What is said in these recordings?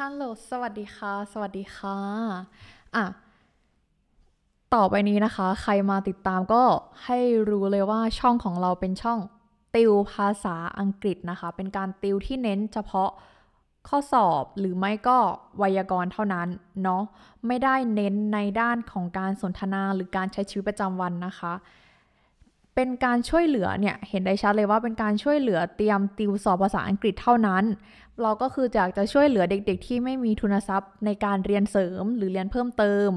ฮัลโหล สวัสดีค่ะ สวัสดีค่ะอ่ะ ต่อไปนี้นะคะ ใครมาติดตามก็ให้รู้เลยว่าช่องของเราเป็นช่องติวภาษาอังกฤษนะคะ เป็นการติวที่เน้นเฉพาะข้อสอบหรือไม่ก็ไวยากรณ์เท่านั้นเนาะ ไม่ได้เน้นในด้านของการสนทนาหรือการใช้ชีวิตประจำวันนะคะเป็นการช่วยเหลือเนี่ยเห็นได้ชัดเลยว่าเป็นการช่วยเหลือเตรียมติวสอบภาษาอังกฤษเท่านั้น เราก็คืออยากจะช่วยเหลือเด็กๆที่ไม่มีทุนทรัพย์ในการเรียนเสริมหรือเรียนเพิ่มเติม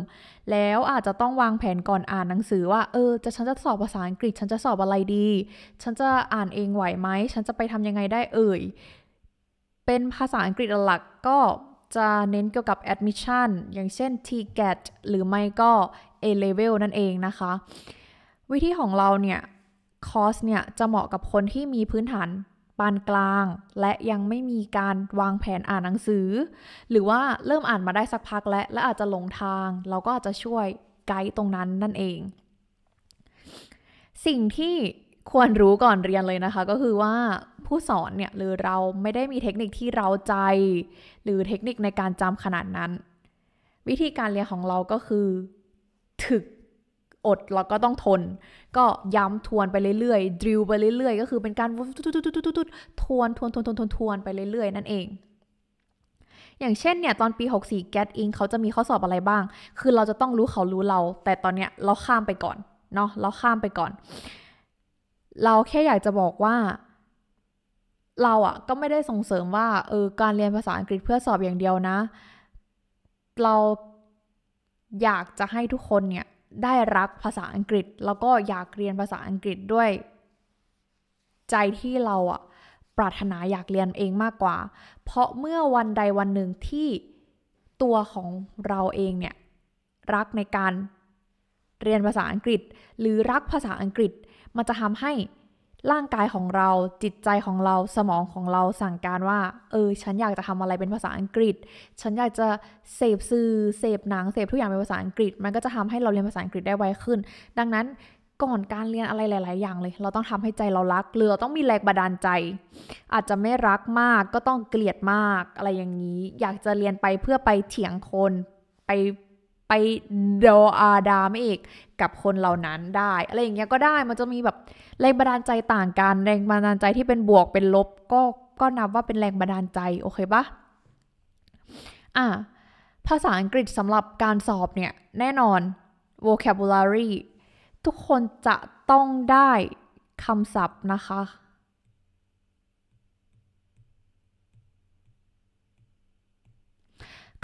แล้วอาจจะต้องวางแผนก่อนอ่านหนังสือว่าเออจะฉันจะสอบภาษาอังกฤษ ฉันจะสอบอะไรดี ฉันจะอ่านเองไหวไหมฉันจะไปทำยังไงได้เอ่ยเป็นภาษาอังกฤษหลักก็จะเน้นเกี่ยวกับ admission อย่างเช่น TGAT หรือไม่ก็ A-level นั่นเองนะคะวิธีของเราเนี่ยคอร์สเนี่ยจะเหมาะกับคนที่มีพื้นฐานปานกลางและยังไม่มีการวางแผนอ่านหนังสือ หรือว่าเริ่มอ่านมาได้สักพักแล้วและอาจจะหลงทาง เราก็อาจจะช่วยไกด์ตรงนั้นนั่นเอง สิ่งที่ควรรู้ก่อนเรียนเลยนะคะ ก็คือว่าผู้สอนเนี่ยหรือเราไม่ได้มีเทคนิคที่เราใจ หรือเทคนิคในการจำขนาดนั้น วิธีการเรียนของเราก็คือถึกอดแล้วก็ต้องทนก็ย้ำทวนไปเรื่อยๆดิวไปเรื่อยๆ ก็คือเป็นการทวนทวนทวนทวนทวนทวน ไปเรื่อย ๆ นั่นเอง อย่างเช่นเนี่ย ตอนปี 64 Get In เขาจะมีข้อสอบอะไรบ้าง คือเราจะต้องรู้เขารู้เรา แต่ตอนเนี้ยเราข้ามไปก่อนเนาะเราข้ามไปก่อน เราแค่อยากจะบอกว่า เราอะ่ะก็ไม่ได้ส่งเสริมว่าเออการเรียนภาษาอังกฤษเพื่อสอบอย่างเดียวนะ เราอยากจะให้ทุกคนเนี่ยได้รักภาษาอังกฤษแล้วก็อยากเรียนภาษาอังกฤษด้วย ใจที่เราอะปรารถนาอยากเรียนเองมากกว่า เพราะเมื่อวันใดวันหนึ่งที่ตัวของเราเองเนี่ย รักในการเรียนภาษาอังกฤษ หรือรักภาษาอังกฤษมันจะทำใหร่างกายของเราจิตใจของเรา สมองของเราสั่งการว่า เออ ฉันอยากจะทำอะไรเป็นภาษาอังกฤษ ฉันอยากจะเสพสื่อ เสพหนัง เสพทุกอย่างเป็นภาษาอังกฤษ มันก็จะทำให้เราเรียนภาษาอังกฤษได้ไวขึ้น ดังนั้นก่อนการเรียนอะไรหลาย ๆ อย่างเลย เราต้องทำให้ใจเรารักเรือต้องมีแรงบันดาลใจ อาจจะไม่รักมากก็ต้องเกลียดมาก อะไรอย่างนี้ อยากจะเรียนไปเพื่อไปเถียงคน ไปไปดออาดามเอกกับคนเหล่านั้นได้อะไรอย่างเงี้ยก็ได้ มันจะมีแบบแรงบันดาลใจต่างกัน แรงบันดาลใจที่เป็นบวกเป็นลบก็ก็นับว่าเป็นแรงบันดาลใจโอเคปะอ่ะภาษาอังกฤษสำหรับการสอบเนี่ยแน่นอน vocabulary ทุกคนจะต้องได้คำศัพท์นะคะ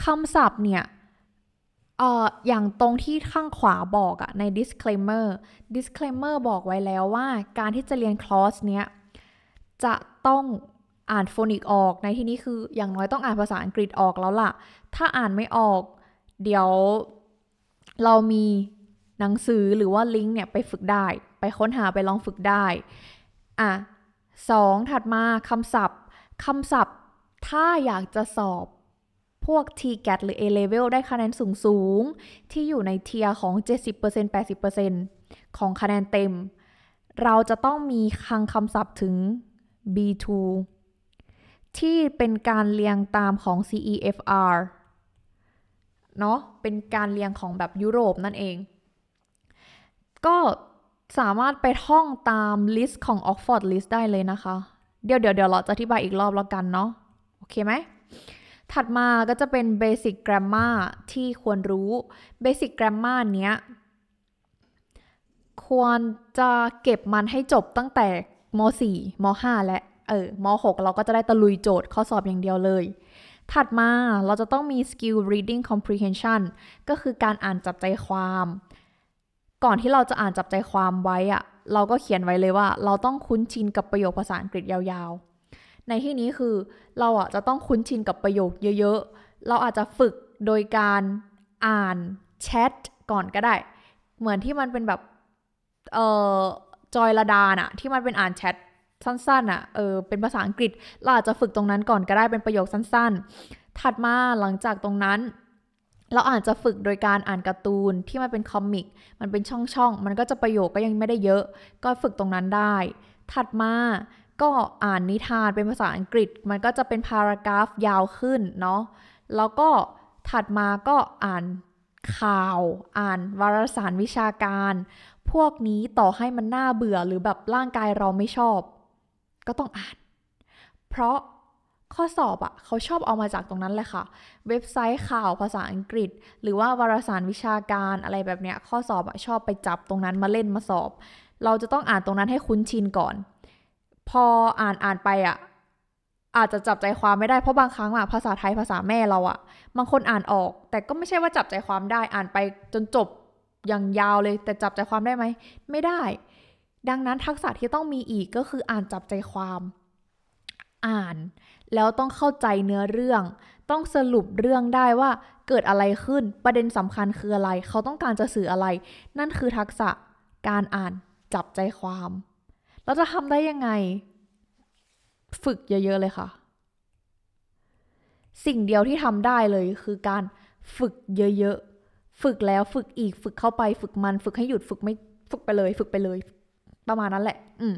คำศัพท์เนี่ยเอ่ออย่างตรงที่ข้างขวาบอกอะใน disclaimer disclaimer บอกไว้แล้วว่า การที่จะเรียนคลอสเนี้ย จะต้องอ่านโฟนิกออกในที่นี้คืออย่างน้อยต้องอ่านภาษาอังกฤษออกแล้วล่ะ ถ้าอ่านไม่ออก เดี๋ยวเรามีหนังสือหรือว่าลิงก์เนี่ย ไปฝึกได้ไปค้นหาไปลองฝึกได้ อ่ะสองถัดมาคำศัพท์คำศัพท์ถ้าอยากจะสอบพวก TGAT หรือ A-Level ได้คะแนนสูง ๆ ที่อยู่ในเทียร์ของ 70% 80%ของคะแนนเต็ม เราจะต้องมีคังคำศัพท์ถึง B2 ที่เป็นการเรียงตามของ CEFR เนาะเป็นการเรียงของแบบยุโรปนั่นเอง ก็สามารถไปท่องตามลิสต์ของ Oxford List ได้เลยนะคะ เดี๋ยวเดี๋ยวเดี๋ยวเราจะอธิบายอีกรอบแล้วกันเนาะโอเคไหมถัดมาก็จะเป็นเบสิกแกรมมาที่ควรรู้เบสิกแกรมมาเนี้ย ควรจะเก็บมันให้จบตั้งแต่ม4ม5และเออม6เราก็จะได้ตะลุยโจทย์ข้อสอบอย่างเดียวเลย ถัดมาเราจะต้องมี skill reading comprehension ก็คือการอ่านจับใจความ ก่อนที่เราจะอ่านจับใจความไว้อะเราก็เขียนไว้เลยว่า เราต้องคุ้นชินกับประโยคภาษาอังกฤษยาวในที่นี้คือเราอ่ะจะต้องคุ้นชินกับประโยคเยอะๆเราอาจจะฝึกโดยการอ่านแชทก่อนก็ได้ เหมือนที่มันเป็นแบบเอ่อจอยระดาน่ะที่มันเป็นอ่านแชทสั้นๆอ่ะเออเป็นภาษาอังกฤษ เราอาจจะฝึกตรงนั้นก่อนก็ได้เป็นประโยคสั้นๆ ถัดมาหลังจากตรงนั้น เราอาจจะฝึกโดยการอ่านการ์ตูนที่มันเป็นคอมิก มันเป็นช่องๆ มันก็จะประโยคก็ยังไม่ได้เยอะ ก็ฝึกตรงนั้นได้ ถัดมาก็อ่านนิทานเป็นภาษาอังกฤษมันก็จะเป็นพารากราฟยาวขึ้น เนาะแล้วก็ถัดมาก็อ่านข่าวอ่านวารสารวิชาการ พวกนี้ต่อให้มันน่าเบื่อหรือแบบร่างกายเราไม่ชอบ ก็ต้องอ่าน เพราะข้อสอบอะ่ะเขาชอบเอามาจากตรงนั้นเลยค่ะ เว็บไซต์ข่าวภาษาอังกฤษ หรือว่าวารสารวิชาการอะไรแบบเนี้ยข้อสอบอะ่ะชอบไปจับตรงนั้นมาเล่นมาสอบ เราจะต้องอ่านตรงนั้นให้คุ้นชินก่อนพออ่านอ่านไปอ่ะอาจจะจับใจความไม่ได้ เพราะบางครั้งอะภาษาไทย ภาษาแม่เราอะบางคนอ่านออก แต่ก็ไม่ใช่ว่าจับใจความได้ อ่านไปจนจบอย่างยาวเลยแต่จับใจความได้ไหมไม่ได้ ดังนั้นทักษะที่ต้องมีอีกก็คืออ่านจับใจความ อ่านแล้วต้องเข้าใจเนื้อเรื่อง ต้องสรุปเรื่องได้ว่าเกิดอะไรขึ้นประเด็นสำคัญคืออะไร เขาต้องการจะสื่ออะไร นั่นคือทักษะการอ่านจับใจความเราจะทำได้ยังไง ฝึกเยอะ ๆ เลยค่ะ สิ่งเดียวที่ทำได้เลยคือการฝึกเยอะๆ ฝึกแล้วฝึกอีก ฝึกเข้าไปฝึกมัน ฝึกให้หยุดฝึกไม่ ฝึกไปเลย ฝึกไปเลย ประมาณนั้น แหละ อืม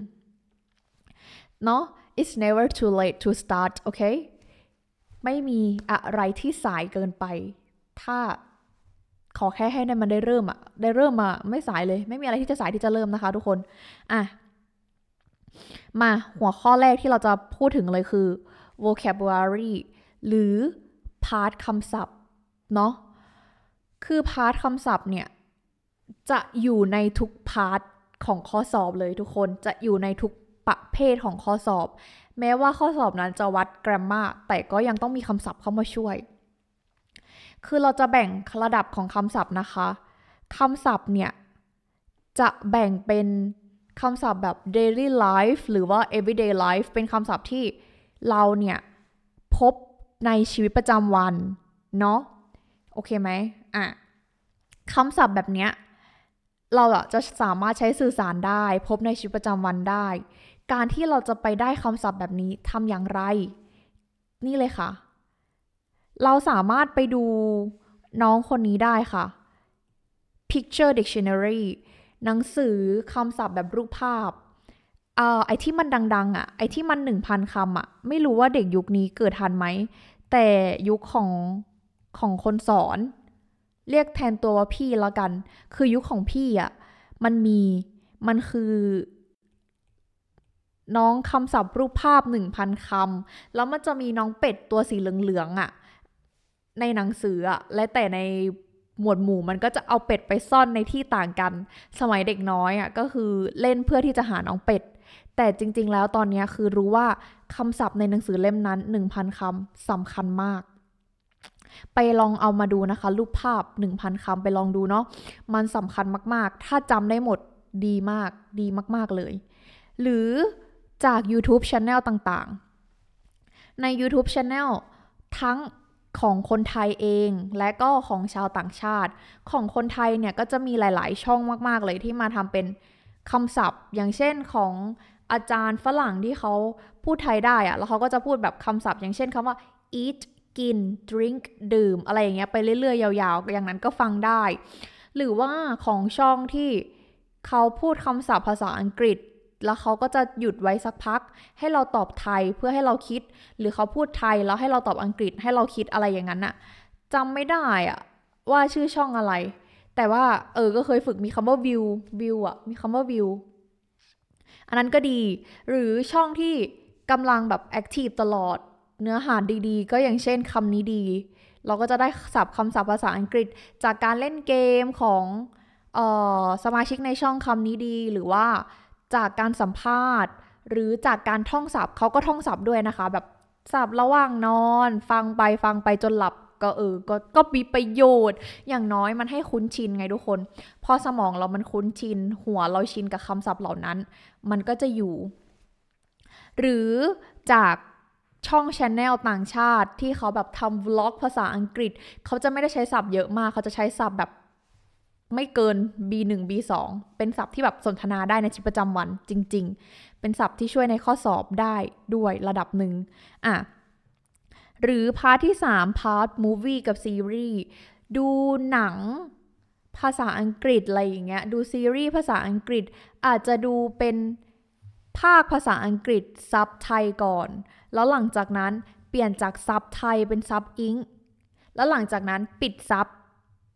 เนาะ it's never too late to start okay ไม่มีอะไรที่สายเกินไป ถ้าขอแค่ให้ได้มันได้เริ่มอะได้เริ่มมาไม่สายเลย ไม่มีอะไรที่จะสายที่จะเริ่มนะคะทุกคน อ่ะมาหัวข้อแรกที่เราจะพูดถึงเลยคือ vocabulary หรือพาร์ทคำศัพท์เนาะ คือพาร์ทคำศัพท์เนี่ยจะอยู่ในทุกพาร์ทของข้อสอบเลยทุกคน จะอยู่ในทุกประเภทของข้อสอบ แม้ว่าข้อสอบนั้นจะวัดแกรมมาแต่ก็ยังต้องมีคำศัพท์เข้ามาช่วย คือเราจะแบ่งระดับของคำศัพท์นะคะ คำศัพท์เนี่ยจะแบ่งเป็นคำศัพท์แบบ daily life หรือว่า everyday life เป็นคำศัพท์ที่เราเนี่ย พบในชีวิตประจำวัน เนาะโอเคไหมอ่ะ คำศัพท์แบบเนี้ยเราจะสามารถใช้สื่อสารได้ พบในชีวิตประจำวันได้ การที่เราจะไปได้คำศัพท์แบบนี้ทำอย่างไร นี่เลยค่ะ เราสามารถไปดูน้องคนนี้ได้ค่ะ picture dictionary หนังสือคำศัพท์แบบรูปภาพ อ่า ไอที่มันดัง ๆอะ่ะ ไอที่มันหนึ่งพันคำอะ่ะ ไม่รู้ว่าเด็กยุคนี้เกิดทันไหม แต่ยุคของของคนสอน เรียกแทนตัวว่าพี่แล้วกัน คือยุคของพี่อะ่ะ มันมี มันคือน้องคำศัพท์รูปภาพหนึ่งพันคำแล้วมันจะมีน้องเป็ดตัวสีเหลืองๆอะ่ะในหนังสืออะ่ะ และแต่ในหมวดหมู่มันก็จะเอาเป็ดไปซ่อนในที่ต่างกัน สมัยเด็กน้อยอ่ะก็คือเล่นเพื่อที่จะหาน้องเป็ด แต่จริง ๆ แล้วตอนนี้คือรู้ว่าคำศัพท์ในหนังสือเล่มนั้น 1,000 คำสำคัญมาก ไปลองเอามาดูนะคะ รูปภาพ 1,000 คำไปลองดูเนาะ มันสำคัญมากๆ ถ้าจำได้หมดดีมากดีมากๆเลย หรือจาก YouTube Channel ต่างๆ ใน YouTube Channel ทั้งของคนไทยเองและก็ของชาวต่างชาติของคนไทยเนี่ย ก็จะมีหลาย ๆช่องมากๆเลยที่มาทำเป็นคำศัพท์อย่างเช่นของอาจารย์ฝรั่งที่เขาพูดไทยได้อะแล้วเขาก็จะพูดแบบคำศัพท์ อย่างเช่นคำว่า eat กิน drink ดื่ม อะไรอย่างเงี้ยไปเรื่อย ๆ ยาวๆอย่างนั้นก็ฟังได้ หรือว่าของช่องที่เขาพูดคำศัพท์ภาษาอังกฤษแล้วเขาก็จะหยุดไว้สักพัก ให้เราตอบไทยเพื่อให้เราคิดหรือเขาพูดไทยแล้วให้เราตอบอังกฤษให้เราคิดอะไรอย่างนั้นอะจำไม่ได้อะว่าชื่อช่องอะไร แต่ว่าเออก็เคยฝึกมีคำว่าวิววิวอะมีคำว่าวิวอันนั้นก็ดีหรือช่องที่กำลังแบบแอคทีฟตลอดเนื้อหาดี ๆ ก็อย่างเช่นคำนี้ดี เราก็จะได้ศัพท์คำศัพท์ภาษาอังกฤษ จากการเล่นเกมของออสมาชิกในช่องคำนี้ดีหรือว่าจากการสัมภาษณ์หรือจากการท่องศัพท์เขาก็ท่องศัพท์ด้วยนะคะ แบบศัพท์ระหว่างนอน ฟังไปฟังไปจนหลับก็เออก็ก็มีประโยชน์อย่างน้อยมันให้คุ้นชินไงทุกคนพอสมองเรามันคุ้นชินหัวเราชินกับคำศัพท์เหล่านั้น มันก็จะอยู่ หรือจากช่องชแนลต่างชาติที่เขาแบบทำวล็อกภาษาอังกฤษเขาจะไม่ได้ใช้ศัพท์เยอะมากเขาจะใช้ศัพท์แบบไม่เกิน B1 B2 เป็นศัพท์ที่แบบสนทนาได้ในชีวิตประจำวันจริงๆ เป็นศัพท์ที่ช่วยในข้อสอบได้ด้วยระดับหนึ่งอ่ะหรือ พาร์ทที่ 3พาร์ทมูวี่กับซีรีส์ ดูหนังภาษาอังกฤษอะไรอย่างเงี้ย ดูซีรีส์ภาษาอังกฤษ อาจจะดูเป็นภาคภาษาอังกฤษซับไทยก่อน แล้วหลังจากนั้นเปลี่ยนจากซับไทยเป็นซับอิงแล้วหลังจากนั้นปิดซับ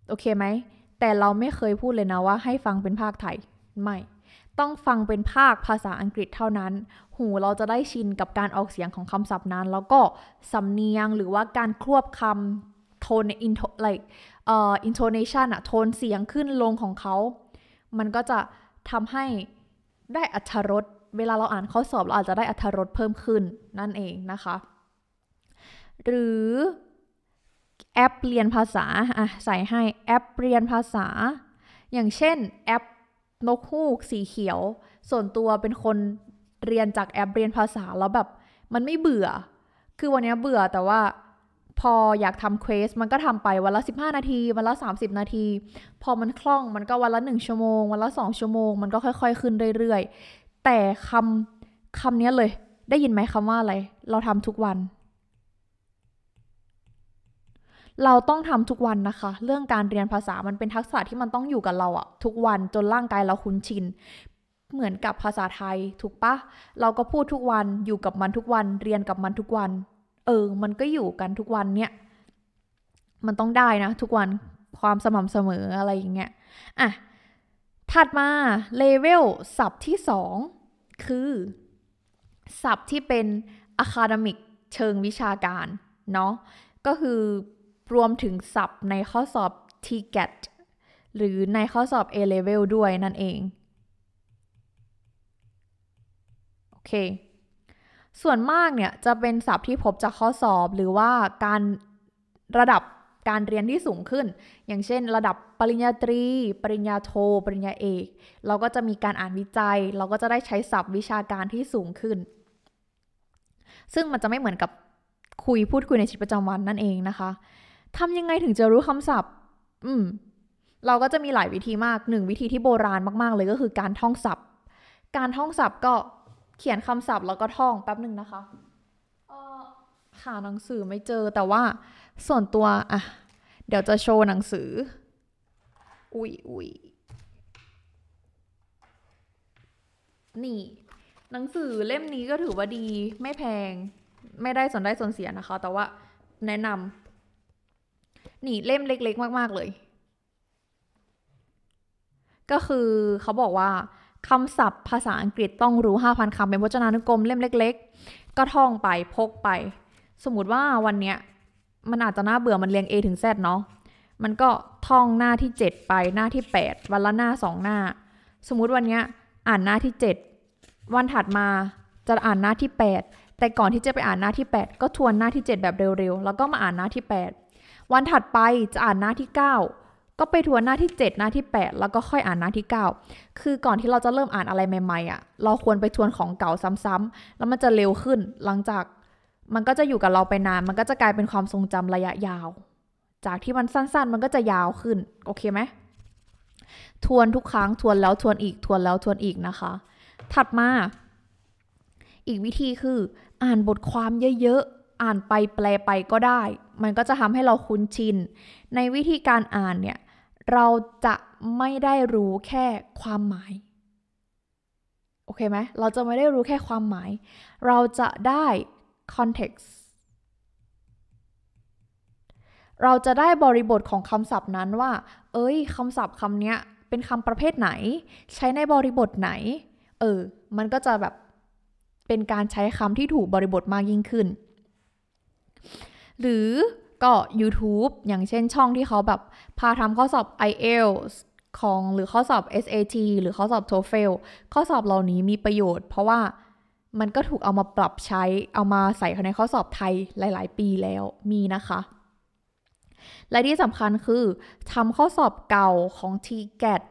โอเคไหมแต่เราไม่เคยพูดเลยนะว่าให้ฟังเป็นภาคไทย ไม่ ต้องฟังเป็นภาคภาษาอังกฤษเท่านั้น หูเราจะได้ชินกับการออกเสียงของคำศัพท์นั้นแล้วก็สำเนียงหรือว่าการควบคำโทนอินโทไลเอ่ออินโทเนชันอะโทนเสียงขึ้นลงของเขา มันก็จะทำให้ได้อัธรสเวลาเราอ่านข้อสอบ เราอาจจะได้อัธรสเพิ่มขึ้นนั่นเองนะคะ หรือแอปเรียนภาษาอ่ะใส่ให้แอปเรียนภาษา อย่างเช่นแอปนกฮูกสีเขียว ส่วนตัวเป็นคนเรียนจากแอปเรียนภาษาแล้วแบบมันไม่เบื่อ คือวันนี้เบื่อแต่ว่าพออยากทำเควสมันก็ทำไปวันละ 15 นาทีวันละ 30 นาที พอมันคล่องมันก็วันละ 1 ชั่วโมงวันละ2ชั่วโมงมันก็ค่อย ๆ ขึ้นเรื่อยๆแต่คำคำนี้เลยได้ยินไหมคำว่าอะไรเราทำทุกวันเราต้องทำทุกวันนะคะ เรื่องการเรียนภาษา มันเป็นทักษะที่มันต้องอยู่กับเราอะ ทุกวันจนร่างกายเราคุ้นชิน เหมือนกับภาษาไทยถูกปะ เราก็พูดทุกวัน อยู่กับมันทุกวัน เรียนกับมันทุกวัน เออ มันก็อยู่กันทุกวันเนี่ย มันต้องได้นะทุกวัน ความสม่ำเสมออะไรอย่างเงี้ยอ่ะถัดมาเลเวลสับที่2คือสับที่เป็นอะคาเดมิกเชิงวิชาการเนาะ ก็คือรวมถึงศัพท์ในข้อสอบ TGAT หรือในข้อสอบ A-Level ด้วยนั่นเองโอเค ส่วนมากเนี่ยจะเป็นศัพท์ที่พบจากข้อสอบหรือว่าการระดับการเรียนที่สูงขึ้น อย่างเช่นระดับปริญญาตรี ปริญญาโทปริญญาเอก เราก็จะมีการอ่านวิจัย เราก็จะได้ใช้ศัพท์วิชาการที่สูงขึ้น ซึ่งมันจะไม่เหมือนกับคุยพูดคุยในชีวิตประจำวันนั่นเองนะคะทำยังไงถึงจะรู้คำศัพท์ อืม เราก็จะมีหลายวิธีมากหนึ่งวิธีที่โบราณมาก ๆ เลยก็คือการท่องศัพท์ การท่องศัพท์ก็เขียนคำศัพท์แล้วก็ท่องแป๊บหนึ่งนะคะหาหนังสือไม่เจอแต่ว่า ส่วนตัวอ่ะเดี๋ยวจะโชว์หนังสืออุ้ยอุ้ยนี่ หนังสือเล่มนี้ก็ถือว่าดี ไม่แพง ไม่ได้สนได้สนเสียนะคะ แต่ว่าแนะนำนี่เล่มเล็ก ๆมากๆเลย ก็คือเขาบอกว่า คำศัพท์ภาษาอังกฤษต้องรู้5,000คำเป็นพจนานุกรมเล่มเล็กๆ ก็ท่องไปพกไป สมมติว่าวันเนี้ยมันอาจจะน่าเบื่อมันเรียง A ถึง Z เนาะ มันก็ท่องหน้าที่ 7 ไปหน้าที่ 8 วันละหน้า2หน้า สมมุติวันเนี้ยอ่านหน้าที่ 7 วันถัดมาจะอ่านหน้าที่ 8 แต่ก่อนที่จะไปอ่านหน้าที่ 8 ก็ทวนหน้าที่ 7 แบบเร็วๆแล้วก็มาอ่านหน้าที่ 8วันถัดไปจะอ่านหน้าที่ 9 ก็ไปทวนหน้าที่ 7 หน้าที่ 8 แล้วก็ค่อยอ่านหน้าที่ 9 คือก่อนที่เราจะเริ่มอ่านอะไรใหม่ๆอะ่ะ เราควรไปทวนของเก่าซ้ำๆ แล้วมันจะเร็วขึ้น หลังจากมันก็จะอยู่กับเราไปนานมันก็จะกลายเป็นความทรงจำระยะยาว จากที่มันสั้นๆ มันก็จะยาวขึ้น โอเคไหมทวนทุกครั้งทวนแล้วทวนอีก ทวนแล้วทวนอีกนะคะ ถัดมา อีกวิธีคือ อ่านบทความเยอะๆอ่านไปแปลไปก็ได้ มันก็จะทำให้เราคุ้นชิน ในวิธีการอ่านเนี่ย เราจะไม่ได้รู้แค่ความหมาย โอเคไหมเราจะไม่ได้รู้แค่ความหมาย เราจะได้ context เราจะได้บริบทของคำศัพท์นั้นว่า เอ้ยคำศัพท์คำนี้เป็นคำประเภทไหน ใช้ในบริบทไหน เออ มันก็จะแบบ เป็นการใช้คำที่ถูกบริบทมากยิ่งขึ้นหรือก็ YouTube อย่างเช่นช่องที่เขาแบบพาทำข้อสอบ IELTS ของหรือข้อสอบ SAT หรือข้อสอบ TOEFL ข้อสอบเหล่านี้มีประโยชน์เพราะว่ามันก็ถูกเอามาปรับใช้เอามาใส่เข้าในข้อสอบไทยหลายๆ ปีแล้วมีนะคะ และที่สำคัญคือทำข้อสอบเก่าของ TGAT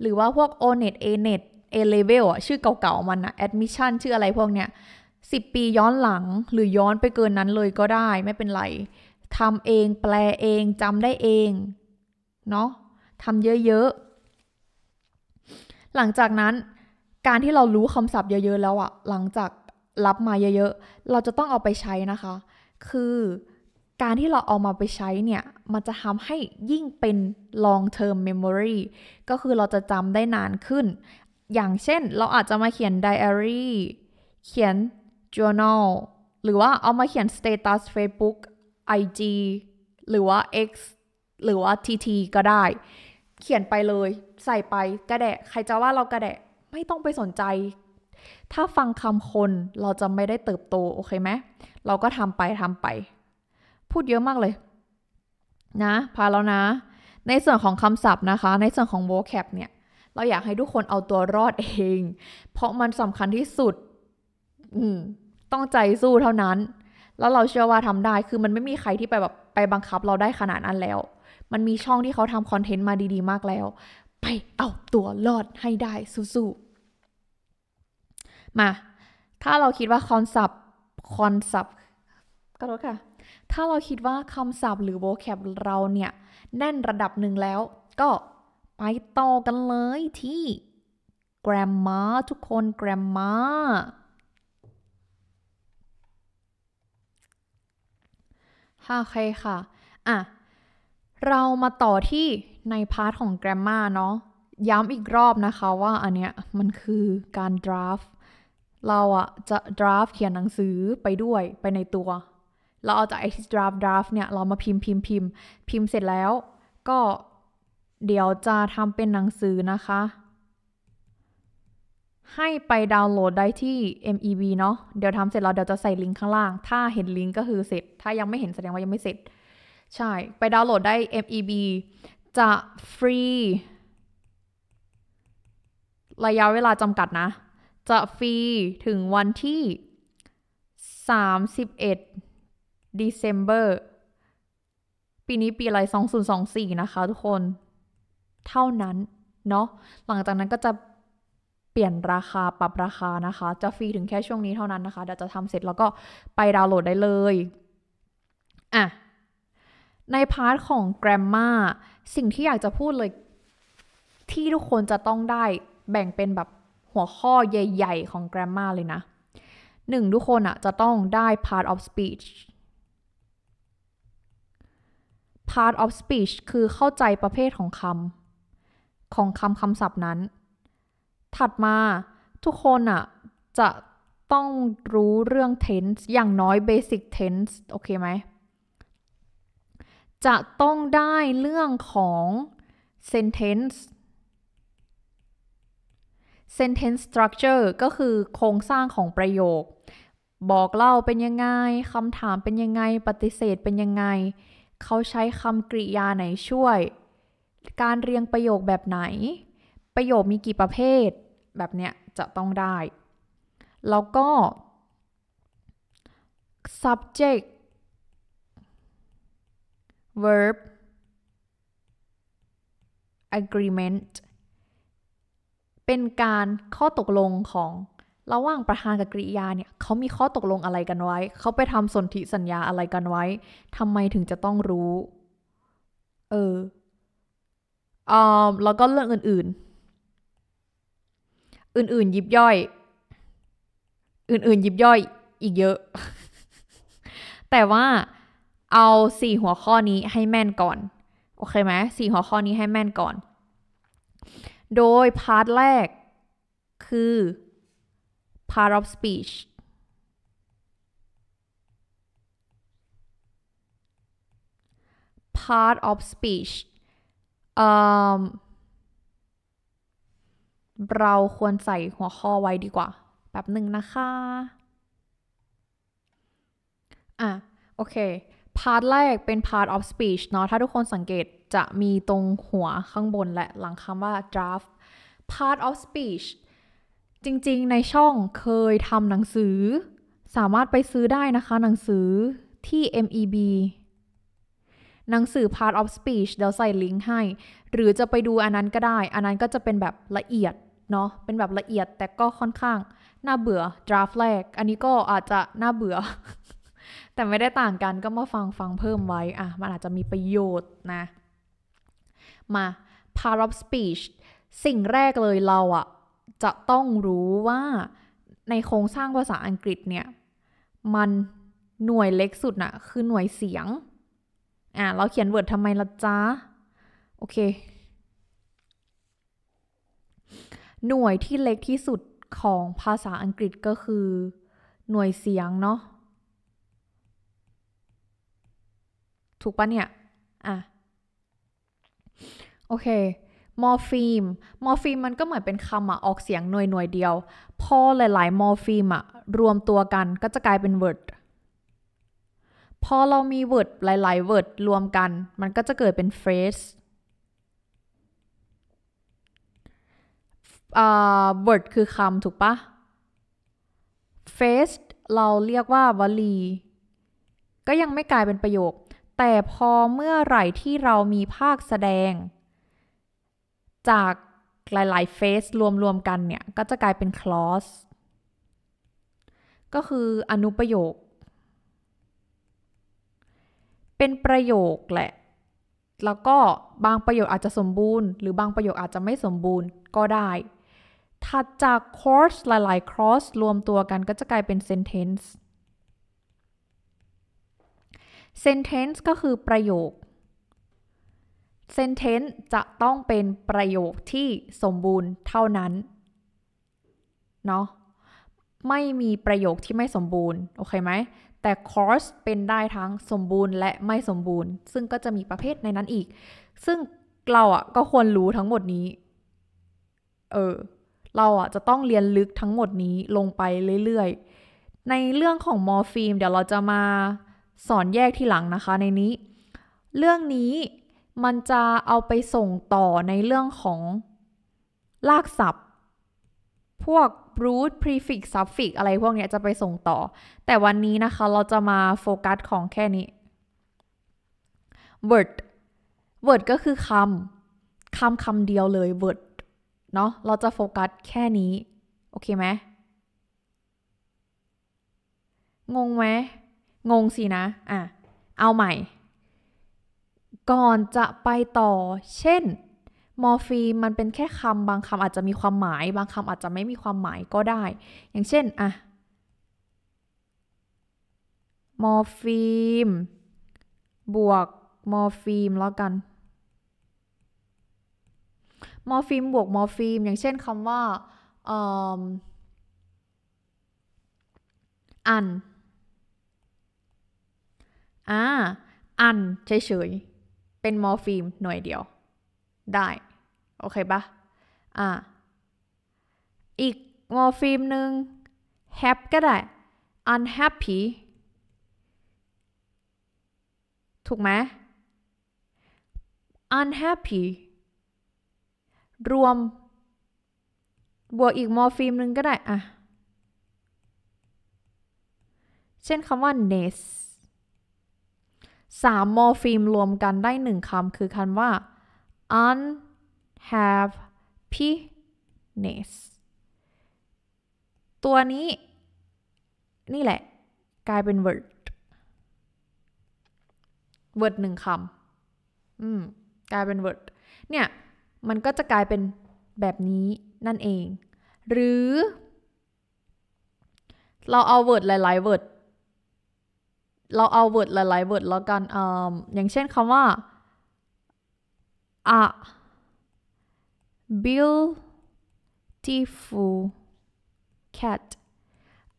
หรือว่าพวก ONET ANET A-Level อ่ะชื่อเก่าๆมันนะ Admission ชื่ออะไรพวกเนี้ย10ปีย้อนหลังหรือย้อนไปเกินนั้นเลยก็ได้ไม่เป็นไรทำเองแปลเองจำได้เอง เนาะทำเยอะๆ หลังจากนั้นการที่เรารู้คำศัพท์เยอะๆแล้วอะหลังจากรับมาเยอะๆ เราจะต้องเอาไปใช้นะคะ คือการที่เราเอามาไปใช้เนี่ย มันจะทำให้ยิ่งเป็น long term memory ก็คือเราจะจำได้นานขึ้น อย่างเช่นเราอาจจะมาเขียนไดอารี่เขียน journal หรือว่าเอามาเขียน status Facebook IG หรือว่า X หรือว่า TT ก็ได้ เขียนไปเลย ใส่ไปกระแดะใครจะว่าเรากระแดะไม่ต้องไปสนใจ ถ้าฟังคำคนเราจะไม่ได้เติบโตโอเคไหม เราก็ทำไปทำไป พูดเยอะมากเลย นะ พาแล้วนะ ในส่วนของคำศัพท์นะคะ ในส่วนของ vocab เนี่ย เราอยากให้ทุกคนเอาตัวรอดเอง เพราะมันสำคัญที่สุด อืมต้องใจสู้เท่านั้น แล้วเราเชื่อว่าทำได้ คือมันไม่มีใครที่ไปแบบไปบังคับเราได้ขนาดนั้นแล้ว มันมีช่องที่เขาทำคอนเทนต์มาดีๆ มากแล้ว ไปเอาตัวรอดให้ได้สู้ๆ มา ถ้าเราคิดว่าคอนซับคอนซับก็ร้ค่ะ ถ้าเราคิดว่าคำศัพท์หรือโวแคบเราเนี่ยแน่นระดับหนึ่งแล้ว ก็ไปต่อกันเลยที่ grammar ทุกคน grammar โอเคค่ะ อ่ะ เรามาต่อที่ในพาร์ทของแกรมมาเนาะ ย้ำอีกรอบนะคะว่าอันเนี้ยมันคือการดราฟเราอะจะดราฟเขียนหนังสือไปด้วยไปในตัว เราเอาจากไอ t i ดราฟ a f t d r เนี่ยเรามาพิมพ์พิมพ์พิมพ์พิมพ์เสร็จแล้วก็เดี๋ยวจะทำเป็นหนังสือนะคะให้ไปดาวน์โหลดได้ที่ MEB เนาะ เดี๋ยวทำเสร็จแล้ว เดี๋ยวจะใส่ลิงก์ข้างล่าง ถ้าเห็นลิงก์ก็คือเสร็จ ถ้ายังไม่เห็นแสดงว่ายังไม่เสร็จ ใช่ ไปดาวน์โหลดได้ MEB จะฟรี ระยะเวลาจำกัดนะ จะฟรีถึงวันที่ 31 December ปีนี้ปีอะไร 2024 นะคะทุกคน เท่านั้น เนาะ หลังจากนั้นก็จะเปลี่ยนราคาปรับราคานะคะ จะฟรีถึงแค่ช่วงนี้เท่านั้นนะคะเดี๋ยวจะทำเสร็จแล้วก็ไปดาวน์โหลดได้เลยอ่ะในพาร์ทของ r กรม a r สิ่งที่อยากจะพูดเลย ที่ทุกคนจะต้องได้แบ่งเป็นแบบหัวข้อใหญ่ๆ ของ r กรม a r เลยนะหนึ่งทุกคนอ่ะ จะต้องได้ part of speech part of speech คือเข้าใจประเภทของคำของคำคำศัพท์นั้นถัดมาทุกคนอะจะต้องรู้เรื่อง tense อย่างน้อย basic tense โอเคไหม จะต้องได้เรื่องของ sentence sentence structure ก็คือโครงสร้างของประโยค บอกเล่าเป็นยังไงคำถามเป็นยังไงปฏิเสธเป็นยังไงเขาใช้คำกริยาไหนช่วย การเรียงประโยคแบบไหนประโยคมีกี่ประเภท แบบเนี้ยจะต้องได้ แล้วก็ subject verb agreement เป็นการข้อตกลงของระหว่างประธานกับกริยาเนี่ย เขามีข้อตกลงอะไรกันไว้ เขาไปทำสนธิสัญญาอะไรกันไว้ ทำไมถึงจะต้องรู้ เอออแล้วก็เรื่องอื่นๆอื่นๆ ยิบย่อย อื่นๆ ยิบย่อยอีกเยอะ แต่ว่าเอาสี่หัวข้อนี้ให้แม่นก่อน โอเคไหม สี่หัวข้อนี้ให้แม่นก่อน โดยพาร์ทแรกคือ part of speech part of speech เราควรใส่หัวข้อไว้ดีกว่า แบบหนึ่งนะคะ อ่ะ โอเค พาร์ทแรกเป็น part of speech เนาะ ถ้าทุกคนสังเกตจะมีตรงหัวข้างบนและหลังคำว่า draft part of speech จริงๆในช่องเคยทำหนังสือ สามารถไปซื้อได้นะคะ หนังสือที่ MEB หนังสือ part of speech เดี๋ยวใส่ลิงก์ให้ หรือจะไปดูอันนั้นก็ได้ อันนั้นก็จะเป็นแบบละเอียดเนาะ เป็นแบบละเอียด แต่ก็ค่อนข้างน่าเบื่อ draft แรก อันนี้ก็อาจจะน่าเบื่อ แต่ไม่ได้ต่างกัน ก็มาฟังฟังเพิ่มไว้ อ่ะ มันอาจจะมีประโยชน์นะ มา part of speech สิ่งแรกเลยเราอะจะต้องรู้ว่า ในโครงสร้างภาษาอังกฤษเนี่ย มันหน่วยเล็กสุดนะคือหน่วยเสียง อ่ะเราเขียนเวิร์ดทำไมละจ้าโอเคหน่วยที่เล็กที่สุดของภาษาอังกฤษก็คือหน่วยเสียงเนาะถูกปะเนี่ยอ่ะ โอเคมอร์ฟีมมอร์ฟีมมันก็เหมือนเป็นคำอะออกเสียงหน่วยหน่วยเดียวพอหลายๆมอร์ฟีมอะรวมตัวกันก็จะกลายเป็นเวิร์ดพอเรามีเวิร์ดหลายๆเวิร์ดรวมกันมันก็จะเกิดเป็นเฟสอ่ word คือคำถูกปะ f a c e เราเรียกว่าวลี ก็ยังไม่กลายเป็นประโยค แต่พอเมื่อไหร่ที่เรามีภาคแสดง จากหลายๆ phrase รวมๆ กันเนี่ย ก็จะกลายเป็น clause ก็คืออนุประโยค เป็นประโยคแหละ แล้วก็บางประโยคอาจจะสมบูรณ์ หรือบางประโยคอาจจะไม่สมบูรณ์ก็ได้ถัดจาก course หลายๆ cross รวมตัวกันก็จะกลายเป็น sentence sentence ก็คือประโยค sentence จะต้องเป็นประโยคที่สมบูรณ์เท่านั้น เนาะ ไม่มีประโยคที่ไม่สมบูรณ์ โอเคไหม แต่ course เป็นได้ทั้งสมบูรณ์และไม่สมบูรณ์ ซึ่งก็จะมีประเภทในนั้นอีก ซึ่งเราอ่ะก็ควรรู้ทั้งหมดนี้ เออเราอ่ะจะต้องเรียนลึกทั้งหมดนี้ลงไปเรื่อย ๆ ในเรื่องของมอร์ฟีมเดี๋ยวเราจะมาสอนแยกที่หลังนะคะในนี้ เรื่องนี้มันจะเอาไปส่งต่อในเรื่องของลากศัพท์ พวก root prefix suffix อะไรพวกเนี้ยจะไปส่งต่อ แต่วันนี้นะคะเราจะมาโฟกัสของแค่นี้ word word ก็คือคำคำคำเดียวเลย word เนาะ เราจะโฟกัสแค่นี้ โอเคไหม งงไหม งงสินะ อ่ะ เอาใหม่ ก่อนจะไปต่อ เช่น มอร์ฟีมันเป็นแค่คำ บางคำอาจจะมีความหมาย บางคำอาจจะไม่มีความหมายก็ได้ อย่างเช่น อ่ะ มอร์ฟีมบวกมอร์ฟีมแล้วกันมอร์ฟีมบวกมอร์ฟีมอย่างเช่นคำว่าอัน อ่า อันเฉยๆเป็นมอร์ฟีมหน่วยเดียวได้ โอเคปะอ่า อีกมอร์ฟีมหนึ่ง hap ก็ได้ unhappy ถูกไหม unhappy รวม บวก อีก มอร์ฟีมหนึ่งก็ได้อะเช่นคำว่า ness สามมอร์ฟีมรวมกันได้หนึ่งคำคือคำว่า unhappiness ตัวนี้ นี่แหละกลายเป็น word word หนึ่งคำ อืมกลายเป็น word เนี่ยมันก็จะกลายเป็นแบบนี้นั่นเอง หรือ เราเอาเวิร์ดหลายๆิร์ด เราเอาเวิร์ดหลายๆิร์ดแล้วกันออย่างเช่นคำว่าะ beautiful cat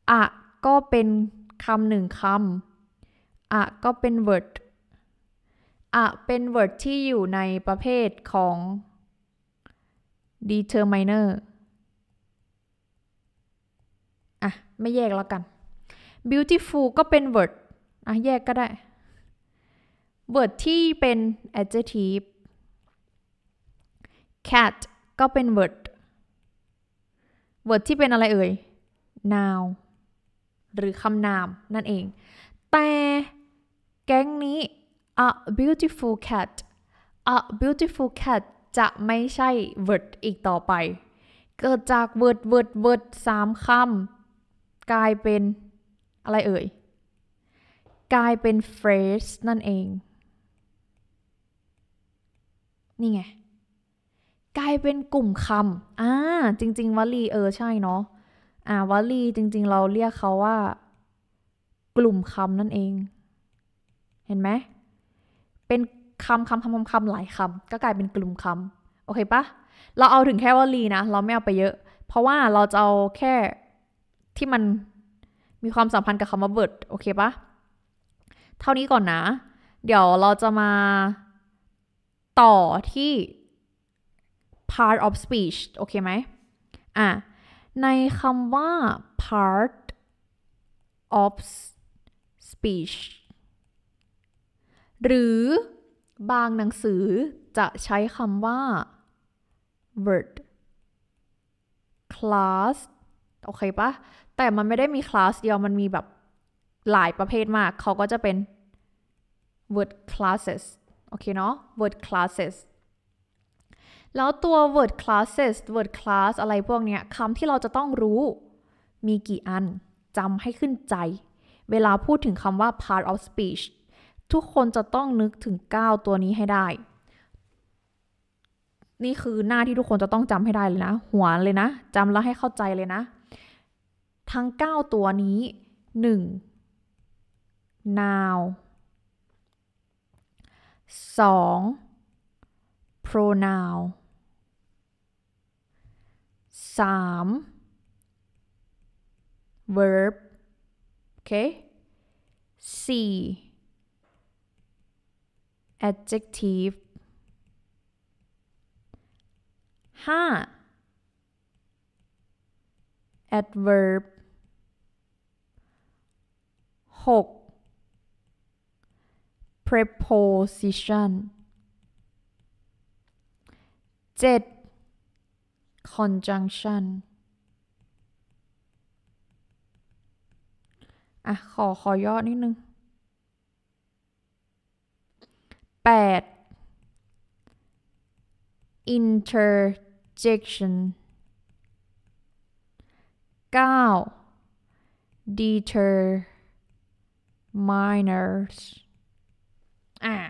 อะก็เป็นคำหนึ่งคำอะก็เป็น word อะเป็น word ที่อยู่ในประเภทของ determiner อ่ะ ไม่แยกแล้วกัน beautiful ก็เป็น word อ่ะ แยกก็ได้ word ที่เป็น adjective cat ก็เป็น word word ที่เป็นอะไรเอ่ย noun หรือคำนาม นั่นเอง แต่แก๊งนี้ a beautiful cat a beautiful cat จะไม่ใช่เวิร์ดอีกต่อไป เกิดจากเวิร์ดเวิร์ดเวิร์ดสามคำ กลายเป็นอะไรเอ่ย กลายเป็นเฟรชนั่นเอง นี่ไง กลายเป็นกลุ่มคำอ่าจริง ๆวลีเออใช่เนาะ อ่าวลีจริงๆเราเรียกเขาว่า กลุ่มคำนั่นเอง เห็นไหมเป็นคำคำคำคำคำหลายคำก็กลายเป็นกลุ่มคำโอเคปะเราเอาถึงแค่วลีนะ เราไม่เอาไปเยอะ เพราะว่าเราจะเอาแค่ที่มันมีความสัมพันธ์กับคำว่าเบิร์ดโอเคปะเท่านี้ก่อนนะ เดี๋ยวเราจะมา ต่อที่ part of speech โอเคไหมอ่ะ ในคำว่า part of speech หรือบางหนังสือจะใช้คำว่า word class โอเคปะ แต่มันไม่ได้มี class เดียวมันมีแบบหลายประเภทมาก เขาก็จะเป็น word classes โอเคเนาะ word classes แล้วตัว word classes word class อะไรพวกเนี้ย คำที่เราจะต้องรู้มีกี่อัน จำให้ขึ้นใจ เวลาพูดถึงคำว่า part of speech ทุกคนจะต้องนึกถึง 9 ตัวนี้ให้ได้ นี่คือหน้าที่ทุกคนจะต้องจำให้ได้เลยนะ หัวเลยนะ จำแล้วให้เข้าใจเลยนะ ทั้ง 9 ตัวนี้ 1. now 2. pronoun 3. verb โอเค 4. adjective ห้า adverb หก preposition เจ็ด conjunction อ่ะ ขอขอยอดนิดนึง8 interjection 9 determiners อ่า9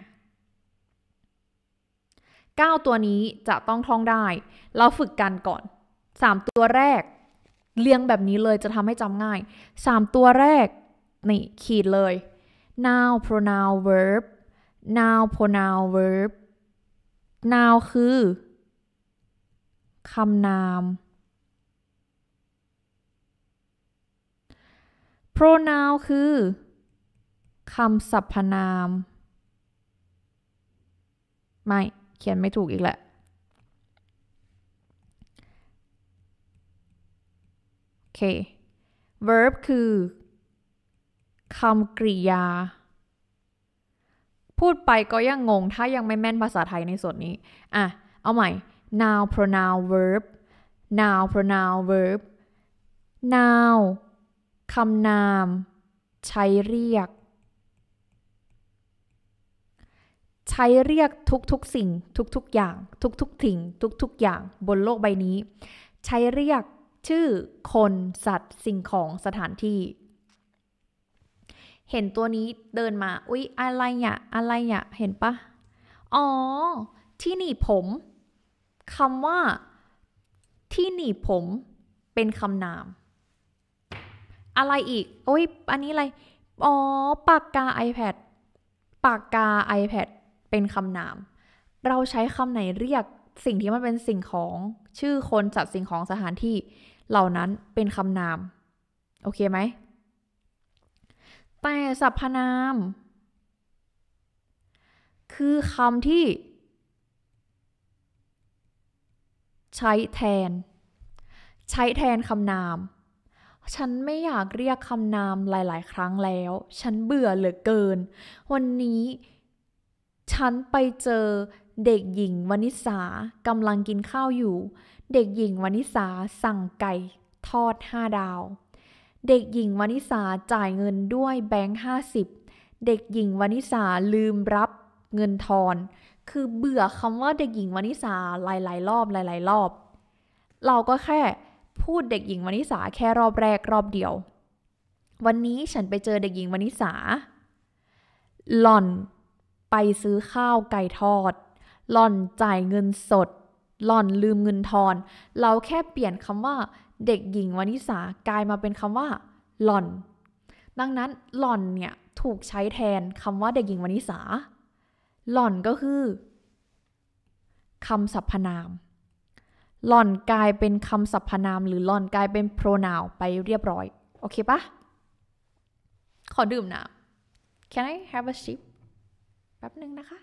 ตัวนี้จะต้องท่องได้ เราฝึกกันก่อน 3 ตัวแรก เรียงแบบนี้เลยจะทำให้จำง่าย 3 ตัวแรก นี่ ขีดเลย noun pronoun verb noun pronoun verb noun คือ คำนาม pronoun คือ คำสรรพนาม ไม่ เขียนไม่ถูกอีกแหละโอเค verb คือ คำกริยาพูดไปก็ยังงงถ้ายังไม่แม่นภาษาไทยในส่วนนี้ อ่ะเอาใหม่ noun pronoun verb noun pronoun verb noun คำนาม ใช้เรียก ใช้เรียกทุกๆสิ่งทุกๆอย่างทุกๆสิ่งทุกๆอย่างบนโลกใบนี้ ใช้เรียกชื่อคนสัตว์สิ่งของสถานที่เห็นตัวนี้เดินมาอุ๊ยอะไรอะอะไรอะเห็นปะอ๋อ ที่หนีผมคำว่า ที่หนีผมเป็นคำนาม อะไรอีกอุ้ยอันนี้อะไรอ๋อปากกา iPad ปากกา iPad เป็นคำนาม เราใช้คำไหนเรียกสิ่งที่มันเป็นสิ่งของชื่อคนจัดสิ่งของสถานที่เหล่านั้นเป็นคำนาม โอเคไหมแต่สรรพนาม คือคำที่ใช้แทน ใช้แทนคำนาม ฉันไม่อยากเรียกคำนามหลายๆ ครั้งแล้ว ฉันเบื่อเหลือเกิน วันนี้ฉันไปเจอเด็กหญิงวนิสากำลังกินข้าวอยู่ เด็กหญิงวนิสาสั่งไก่ทอดห้าดาวเด็กหญิงวานิสาจ่ายเงินด้วยแบงค์ห้าสิบเด็กหญิงวานิสาลืมรับเงินทอน คือเบื่อคำว่าเด็กหญิงวานิสาหลาย ๆ รอบหลาย ๆ รอบ เราก็แค่พูดเด็กหญิงวานิสาแค่รอบแรกรอบเดียว วันนี้ฉันไปเจอเด็กหญิงวานิสาหล่อน ไปซื้อข้าวไก่ทอด หล่อนจ่ายเงินสด หล่อนลืมเงินทอน เราแค่เปลี่ยนคำว่าเด็กหญิงวนิสากลายมาเป็นคำว่าหล่อน ดังนั้นหล่อนเนี่ย ถูกใช้แทนคำว่าเด็กหญิงวนิสา หล่อนก็คือคำสรรพนาม หล่อนกลายเป็นคำสรรพนามหรือหล่อนกลายเป็น pronoun ไปเรียบร้อย โอเคปะ ขอดื่มน้ำ Can I have a sip แป๊บหนึ่งนะคะ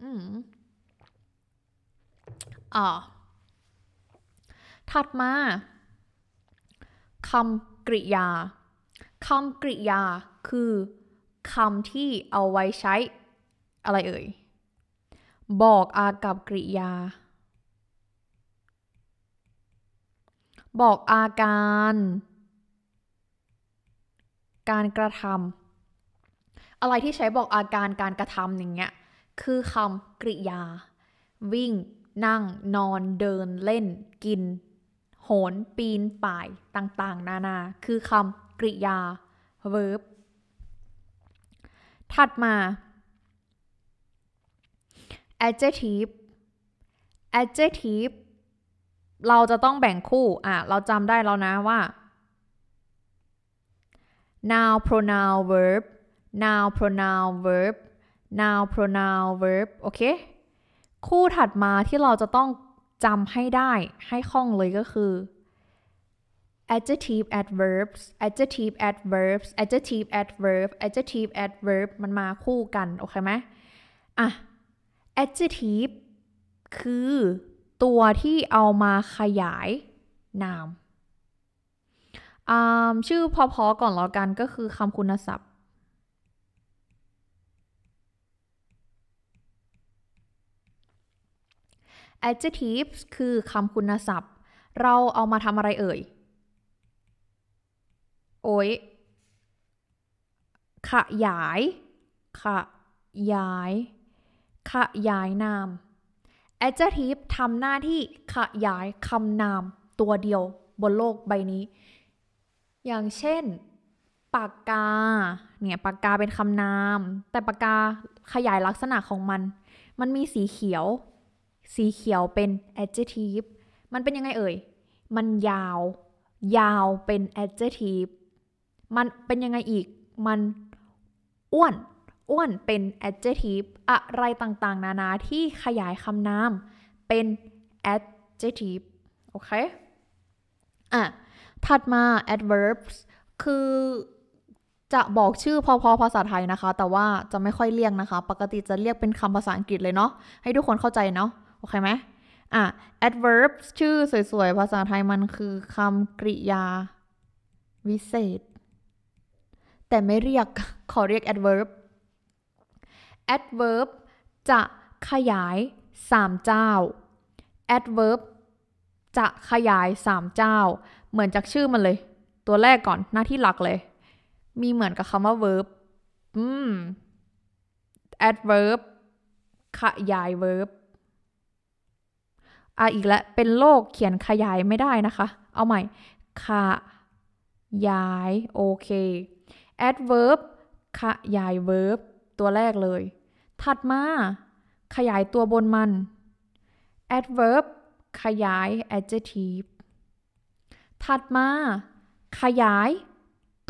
อืมออถัดมาคำกริยาคำกริยาคือคำที่เอาไว้ใช้อะไรเอ่ยบอกอากับกริยา บอกอาการ การกระทำอะไรที่ใช้บอกอาการการกระทำอย่างเงี้ยคือคำกริยา วิ่งนั่ง นอนเดินเล่น กิน โหน ปีน ป่าย ต่างๆ นานา คือคำกริยา verb ถัดมา adjective adjective เราจะต้องแบ่งคู่ อ่ะ เราจำได้แล้วนะว่า noun pronoun verb noun pronoun verb noun pronoun verb โอเคคู่ถัดมาที่เราจะต้องจำให้ได้ให้คล่องเลยก็คือ adjective adverbs adjective adverbs adjective adverb adjective adverb มันมาคู่กัน โอเคไหมอ่ะ adjective คือตัวที่เอามาขยาย นามชื่อพอ ๆ ก่อนแล้วกันก็คือคำคุณศัพท์ adjectives คือคำคุณศัพท์ เราเอามาทำอะไรเอ่ย โอ้ยขยาย ขยาย ขยายนาม adjective ทำหน้าที่ขยายคำนามตัวเดียวบนโลกใบนี้ อย่างเช่น ปากกา เนี่ย ปากกาเป็นคำนาม แต่ปากกาขยายลักษณะของมัน มันมีสีเขียวสีเขียวเป็น adjective มันเป็นยังไงเอ่ย มันยาว ยาวเป็น adjective มันเป็นยังไงอีก มันอ้วน อ้วนเป็น adjective อะไรต่างๆ นานาที่ขยายคำนามเป็น adjective โอเค อ่ะ ถัดมา adverbs คือจะบอกชื่อพอๆ ภาษาไทยนะคะ แต่ว่าจะไม่ค่อยเรียกนะคะ ปกติจะเรียกเป็นคำภาษาอังกฤษเลยเนาะ ให้ทุกคนเข้าใจเนาะโอเคไหม อ่ะ adverb ชื่อสวยๆ ภาษาไทยมันคือคำกริยา วิเศษ แต่ไม่เรียก ขอเรียก adverb adverb จะขยายสามเจ้า adverb จะขยายสามเจ้า เหมือนจากชื่อมันเลย ตัวแรกก่อนหน้าที่หลักเลย มีเหมือนกับคำว่า verb อืม adverb ขยาย verb อ่ะอีกแล้ว เป็นโลก เขียนขยายไม่ได้นะคะ เอาใหม่ขยาย โอเค adverb ขยาย verb ตัวแรกเลย ถัดมา ขยายตัวบนมัน adverb ขยาย adjective ถัดมา ขยาย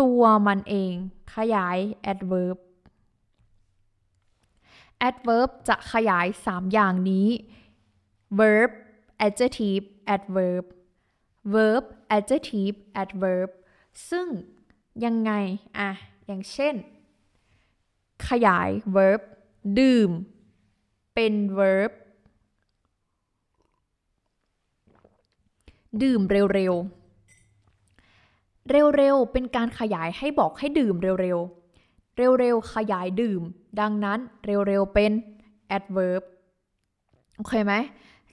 ตัวมันเอง ขยาย adverb adverb จะขยาย3 อย่างนี้ verb adjective adverb verb adjective adverb ซึ่งยังไงอะอย่างเช่น ขยาย verb ดื่ม เป็น verb ดื่มเร็วๆ เร็วๆ เป็นการขยายให้บอกให้ดื่มเร็วๆ เร็วๆ ขยายดื่ม ดังนั้นเร็วๆ เป็น adverb โอเคไหม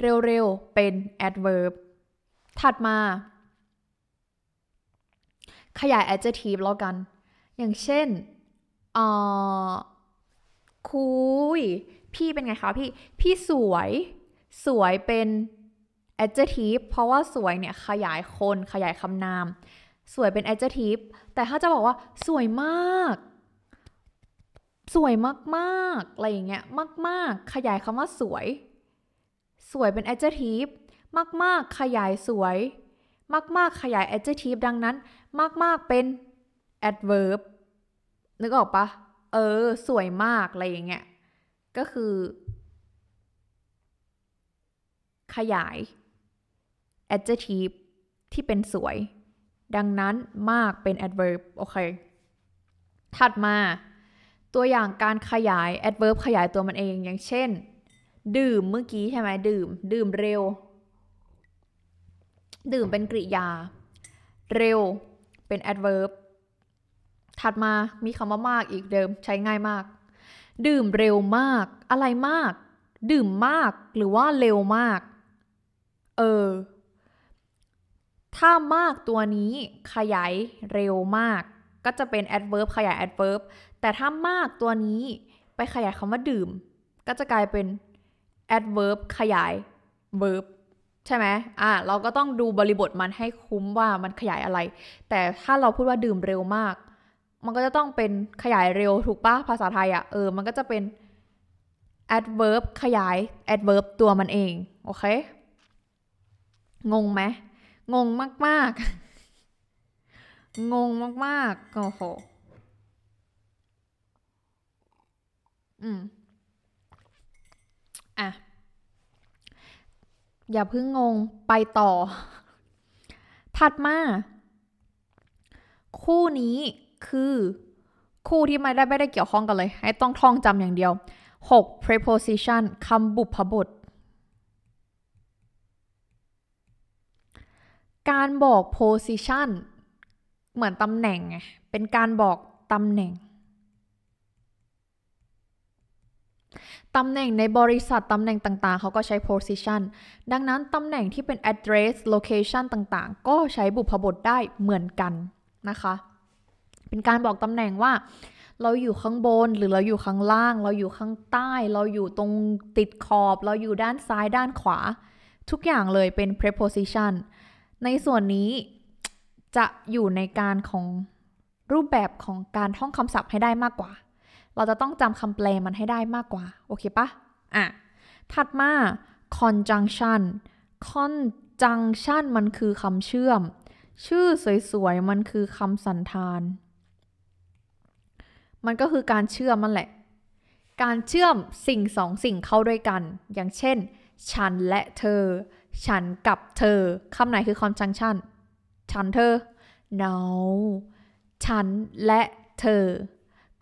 เร็ว ๆ เป็น adverb ถัดมา ขยาย adjective แล้วกัน อย่างเช่นคุย พี่เป็นไงคะ พี่ พี่สวย สวยเป็น adjective เพราะว่าสวยเนี่ย ขยายคนขยายคำนาม สวยเป็น adjective แต่ถ้าจะบอกว่าสวยมาก สวยมาก ๆ อะไรอย่างเงี้ยมากๆ ขยายคำว่าสวยสวยเป็น adjective มาก ๆขยายสวยมาก ๆขยาย adjective ดังนั้นมากๆเป็น adverb นึกออกปะเออสวยมากอะไรอย่างเงี้ย ก็คือ ขยาย adjective ที่เป็นสวย ดังนั้นมากเป็น adverb โอเค ถัดมาตัวอย่างการขยาย adverb ขยายตัวมันเองอย่างเช่นดื่มเมื่อกี้ ใช่ไหม ดื่ม ดื่มเร็ว ดื่มเป็นกริยา เร็ว เป็น adverb ถัดมา มีคำว่ามากอีกเดิม ใช้ง่ายมาก ดื่มเร็วมาก อะไรมาก ดื่มมาก หรือว่าเร็วมาก เออ ถ้ามากตัวนี้ ขยายเร็วมาก ก็จะเป็น adverb ขยาย adverb แต่ถ้ามากตัวนี้ไปขยายคำว่าดื่ม ก็จะกลายเป็น adverb ขยาย verb ใช่ไหมอ่ะเราก็ต้องดูบริบทมันให้คุ้มว่ามันขยายอะไร แต่ถ้าเราพูดว่าดื่มเร็วมาก มันก็จะต้องเป็นขยายเร็วถูกปะภาษาไทยอะ่ะเออมันก็จะเป็น adverb ขยาย adverb ตัวมันเองโอเค งงไหมงงมากๆงงมากๆโอ้โหอืมอะอย่าเพิ่งงงไปต่อ ถัดมา คู่นี้คือ คู่ที่ไม่ได้ไม่ได้เกี่ยวข้องกันเลย ให้ต้องท่องจำอย่างเดียว 6 preposition คำบุพบท การบอก position เหมือนตำแหน่ง เป็นการบอกตำแหน่งตำแหน่งในบริษัทตำแหน่งต่างๆ เขาก็ใช้ position ดังนั้นตำแหน่งที่เป็น address location ต่างๆ ก็ใช้บุพบทได้เหมือนกันนะคะ เป็นการบอกตำแหน่งว่า เราอยู่ข้างบน หรือเราอยู่ข้างล่าง เราอยู่ข้างใต้ เราอยู่ตรงติดขอบ เราอยู่ด้านซ้ายด้านขวา ทุกอย่างเลยเป็น preposition ในส่วนนี้จะอยู่ในการของรูปแบบของการท่องคำศัพท์ให้ได้มากกว่าเราจะต้องจำคำแปลมันให้ได้มากกว่า โอเคปะอ่ะ ถัดมา conjunction conjunction มันคือคำเชื่อม ชื่อสวยๆ มันคือคำสันธาน มันก็คือการเชื่อมมันแหละ การเชื่อมสิ่งสองสิ่งเข้าด้วยกัน อย่างเช่น ฉันและเธอ ฉันกับเธอคำไหนคือ conjunction ฉันเธอ no ฉันและเธอ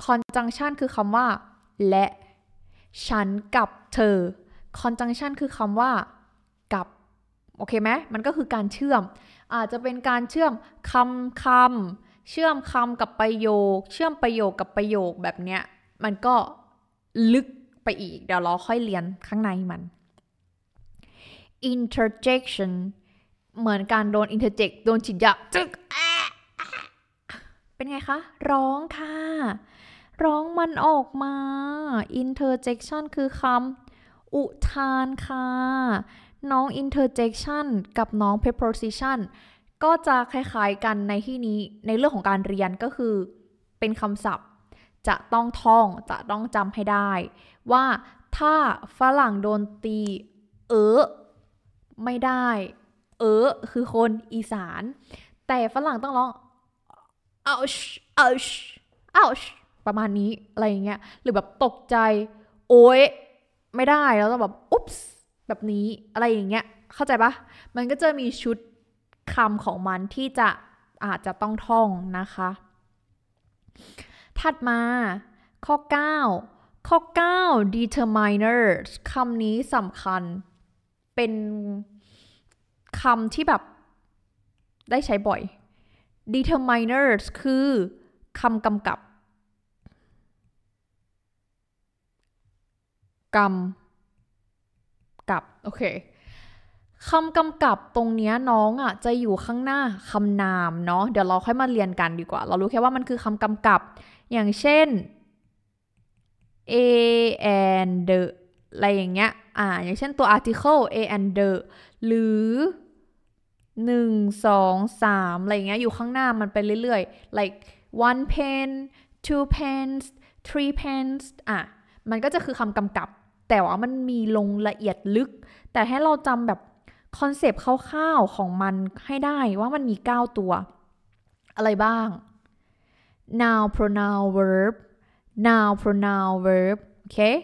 conjunction คือคำว่า และฉันกับเธอ conjunction คือคำว่ากับ โอเคไหมมันก็คือการเชื่อม อาจจะเป็นการเชื่อมคำคำเชื่อมคำกับประโยค เชื่อมประโยคกับประโยคแบบเนี้ยมันก็ลึกไปอีกเดี๋ยวเราค่อยเรียนข้างในมัน interjection เหมือนการโดน interject โดนฉีดยาจึกเป็นไงคะ ร้องค่ะร้องมันออกมา interjection คือคำอุทานค่ะ น้อง interjection กับน้อง preposition ก็จะคล้ายๆกันในที่นี้ในเรื่องของการเรียนก็คือเป็นคำศัพท์ จะต้องท่องจะต้องจำให้ได้ ว่า ถ้าฝรั่งโดนตี เออไม่ได้ เออคือคนอีสาน แต่ฝรั่งต้องร้อง ouch ouch ouch ประมาณนี้อะไรเงี้ยหรือแบบตกใจ โอ๊ยไม่ได้แล้วแบบ อุ๊บส์แบบนี้อะไรอย่างเงี้ยเข้าใจปะมันก็จะมีชุดคำของมันที่จะอาจจะต้องท่องนะคะ ถัดมาข้อ 9 ข้อ 9 determiner คำนี้สำคัญเป็นคำที่แบบได้ใช้บ่อย determiner คือคำกำกับำกับโอเคคำกำกับตรงนี้น้องอ่ะ จะอยู่ข้างหน้าคำนามเนาะเดี๋ยวเราค่อยมาเรียนกันดีกว่า เรารู้แค่ว่ามันคือคำกำกับ อย่างเช่น a and the อะไรอย่างเงี้ยอ่าอย่างเช่นตัว article a and the หรือ 1 2 3อะไรอย่างเงี้ยอยู่ข้างหน้ามันไปเรื่อยๆ like one pen two pens three pens อ่ะ มันก็จะคือคำกำกับแต่ว่ามันมีลงละเอียดลึก แต่ให้เราจำแบบคอนเซปต์คร่าวๆของมันให้ได้ว่ามันมี 9 ตัว อะไรบ้าง noun pronoun verb noun pronoun verb Okay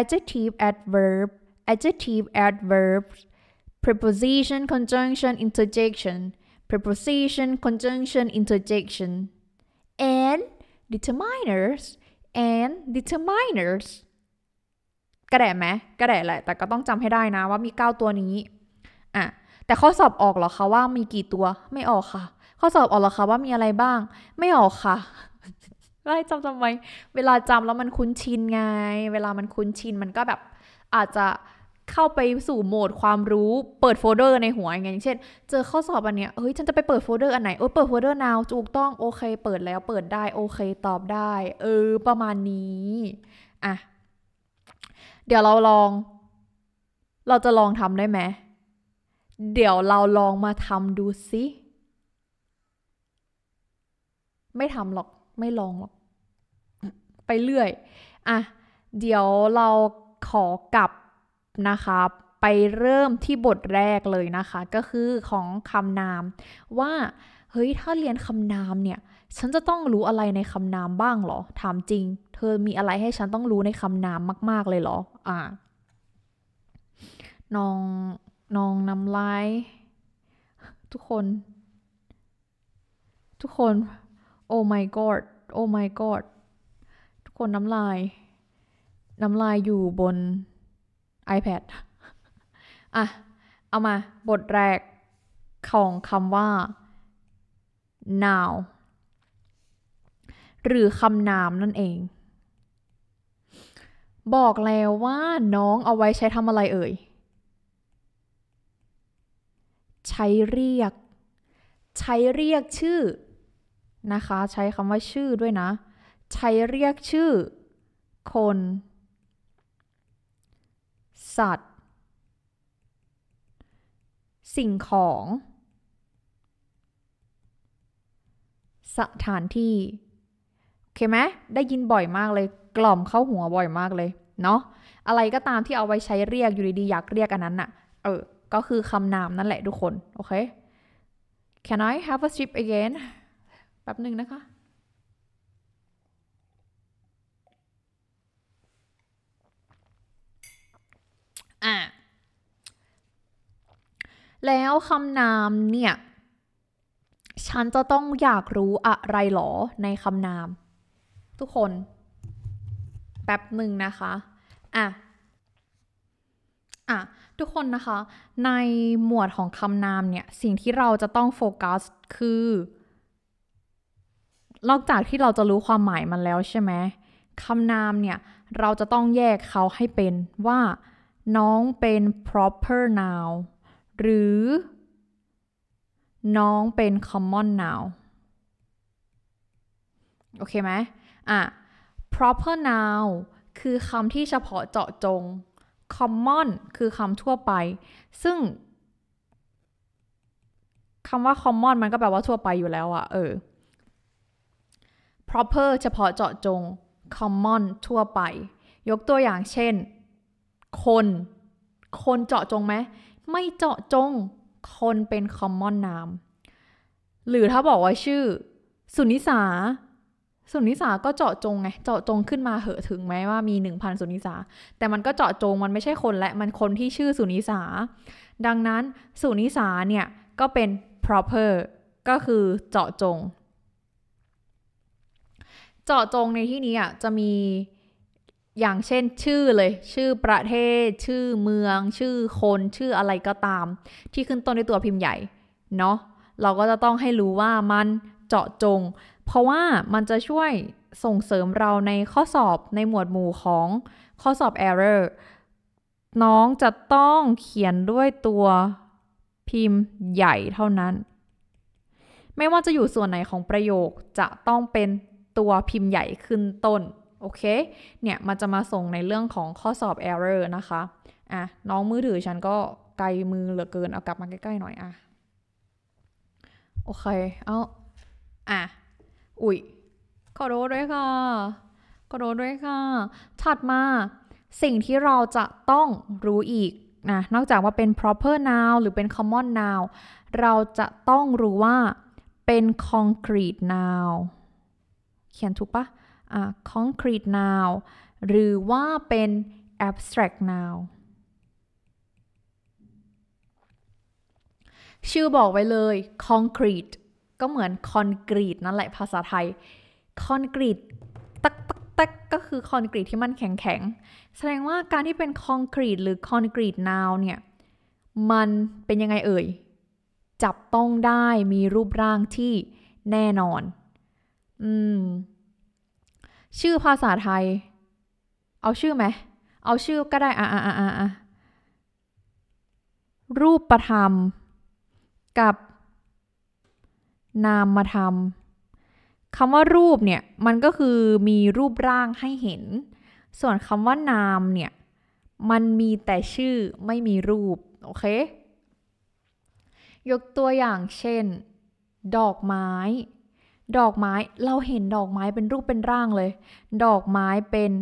adjective adverb adjective adverb preposition conjunction interjection preposition conjunction interjection and determiners and determiners กระแดะไหมกระแดะแหละแต่ก็ต้องจำให้ได้นะ ว่ามี9ตัวนี้อ่ะแต่ข้อสอบออกหรอคะว่ามีกี่ตัวไม่ออกค่ะ ข้อสอบออกหรอคะว่ามีอะไรบ้าง ไม่ออกค่ะไล่จำทำไมเวลาจำแล้วมันคุ้นชินไง เวลามันคุ้นชินมันก็แบบอาจจะเข้าไปสู่โหมดความรู้เปิดโฟลเดอร์ในหัวไงอย่างเช่น เจอข้อสอบอันเนี้ยเฮ้ยฉันจะไปเปิดโฟลเดอร์อันไหนเออเปิดโฟลเดอร์นาวถูกต้องโอเค เปิดแล้วเปิดได้โอเคตอบได้ เออ ประมาณนี้ อ่ะเดี๋ยวเราลอง เราจะลองทำได้ไหม เดี๋ยวเราลองมาทำดูสิ ไม่ทำหรอก ไม่ลองหรอก ไปเรื่อย อ่ะเดี๋ยวเราขอกลับนะคะ ไปเริ่มที่บทแรกเลยนะคะ ก็คือของคำนามว่าเฮ้ย ถ้าเรียนคำนามเนี่ย ฉันจะต้องรู้อะไรในคำนามบ้างหรอ ถามจริง เธอมีอะไรให้ฉันต้องรู้ในคำนามมาก ๆเลยเหรอ อ่านองน้องน้ำลาย ทุกคน ทุกคนโอ้ my god โอ้ my god ทุกคนน้ำลาย น้ำลายอยู่บน iPad อ่ะ เอามาบทแรกของคำว่า now หรือคำนามนั่นเอง บอกแล้วว่าน้องเอาไว้ใช้ทำอะไรเอ่ย ใช้เรียก ใช้เรียกชื่อ นะคะ ใช้คำว่าชื่อด้วยนะ ใช้เรียกชื่อ คน สัตว์ สิ่งของสถานที่โอเคไหมได้ยินบ่อยมากเลยกล่อมเข้าหัวบ่อยมากเลย เนาะอะไรก็ตามที่เอาไว้ใช้เรียกอยู่ดีๆอยากเรียกอันนั้นอะเออ ก็คือคำนามนั่นแหละทุกคน โอเค Can I have a sip again แป๊บหนึ่งนะคะ อ่ะ แล้วคำนามเนี่ยฉันจะต้องอยากรู้อะไรหรอในคำนาม ทุกคนแป๊บหนึ่งนะคะ อ่ะ อ่ะ ทุกคนนะคะ ในหมวดของคำนามเนี่ย สิ่งที่เราจะต้องโฟกัสคือ นอกจากที่เราจะรู้ความหมายมันแล้วใช่ไหมคำนามเนี่ย เราจะต้องแยกเขาให้เป็นว่า น้องเป็น proper noun หรือน้องเป็น common noun โอเคไหม อ่ะ proper noun คือคำที่เฉพาะเจาะจง common คือคำทั่วไป ซึ่งคำว่า common มันก็แปลว่าทั่วไปอยู่แล้วอะเออ proper เฉพาะเจาะจง common ทั่วไป ยกตัวอย่างเช่น คน คนเจาะจงไหม ไม่เจาะจงคนเป็นคอมมอนนามหรือถ้าบอกว่าชื่อ สุนิสา สุนิสาก็เจาะจงไง เจาะจงขึ้นมาเหอะถึงไหมว่ามีหนึ่งพันสุนิสา แต่มันก็เจาะจงมันไม่ใช่คน และ มันคนที่ชื่อสุนิสา ดังนั้น สุนิสาเนี่ย ก็เป็น proper ก็คือเจาะจง เจาะจงในที่นี้อ่ะจะมีอย่างเช่นชื่อเลย ชื่อประเทศ ชื่อเมือง ชื่อคนชื่ออะไรก็ตาม ที่ขึ้นต้นด้วยตัวพิมพ์ใหญ่เนาะเราก็จะต้องให้รู้ว่ามันเจาะจง เพราะว่ามันจะช่วยส่งเสริมเราในข้อสอบในหมวดหมู่ของข้อสอบ error น้องจะต้องเขียนด้วยตัวพิมพ์ใหญ่เท่านั้น ไม่ว่าจะอยู่ส่วนไหนของประโยคจะต้องเป็นตัวพิมพ์ใหญ่ขึ้นต้นโอเค เนี่ย มันจะมาส่งในเรื่องของข้อสอบ error นะคะ อ่ะ น้องมือถือฉันก็ไกลมือเหลือเกิน เอากลับมาใกล้ๆ หน่อยอ่ะ โอเค เอาอ่ะ อุ๊ยขอโทษด้วยค่ะ ขอโทษด้วยค่ะถัดมา สิ่งที่เราจะต้องรู้อีกนะ นอกจากว่าเป็น proper noun หรือเป็น common noun เราจะต้องรู้ว่าเป็น concrete noun เขียนถูกปะ concrete noun หรือว่าเป็น abstract noun ชื่อบอกไว้เลย concrete ก็เหมือนคอนกรีตนั่นแหละภาษาไทยคอนกรีตตักตักตักก็คือคอนกรีตที่มันแข็งแข็ง แสดงว่าการที่เป็นคอนกรีตหรือคอนกรีตนาวเนี่ย มันเป็นยังไงเอ่ย จับต้องได้มีรูปร่างที่แน่นอน อืมชื่อภาษาไทย เอาชื่อไหม เอาชื่อก็ได้อ่าอ่าอ่อ่รูปประธรรม กับนามธรรมคำว่ารูปเนี่ย มันก็คือมีรูปร่างให้เห็น ส่วนคำว่านามเนี่ย มันมีแต่ชื่อไม่มีรูป โอเค ยกตัวอย่างเช่น ดอกไม้ดอกไม้ เราเห็นดอกไม้เป็นรูปเป็นร่างเลย ดอกไม้เป็น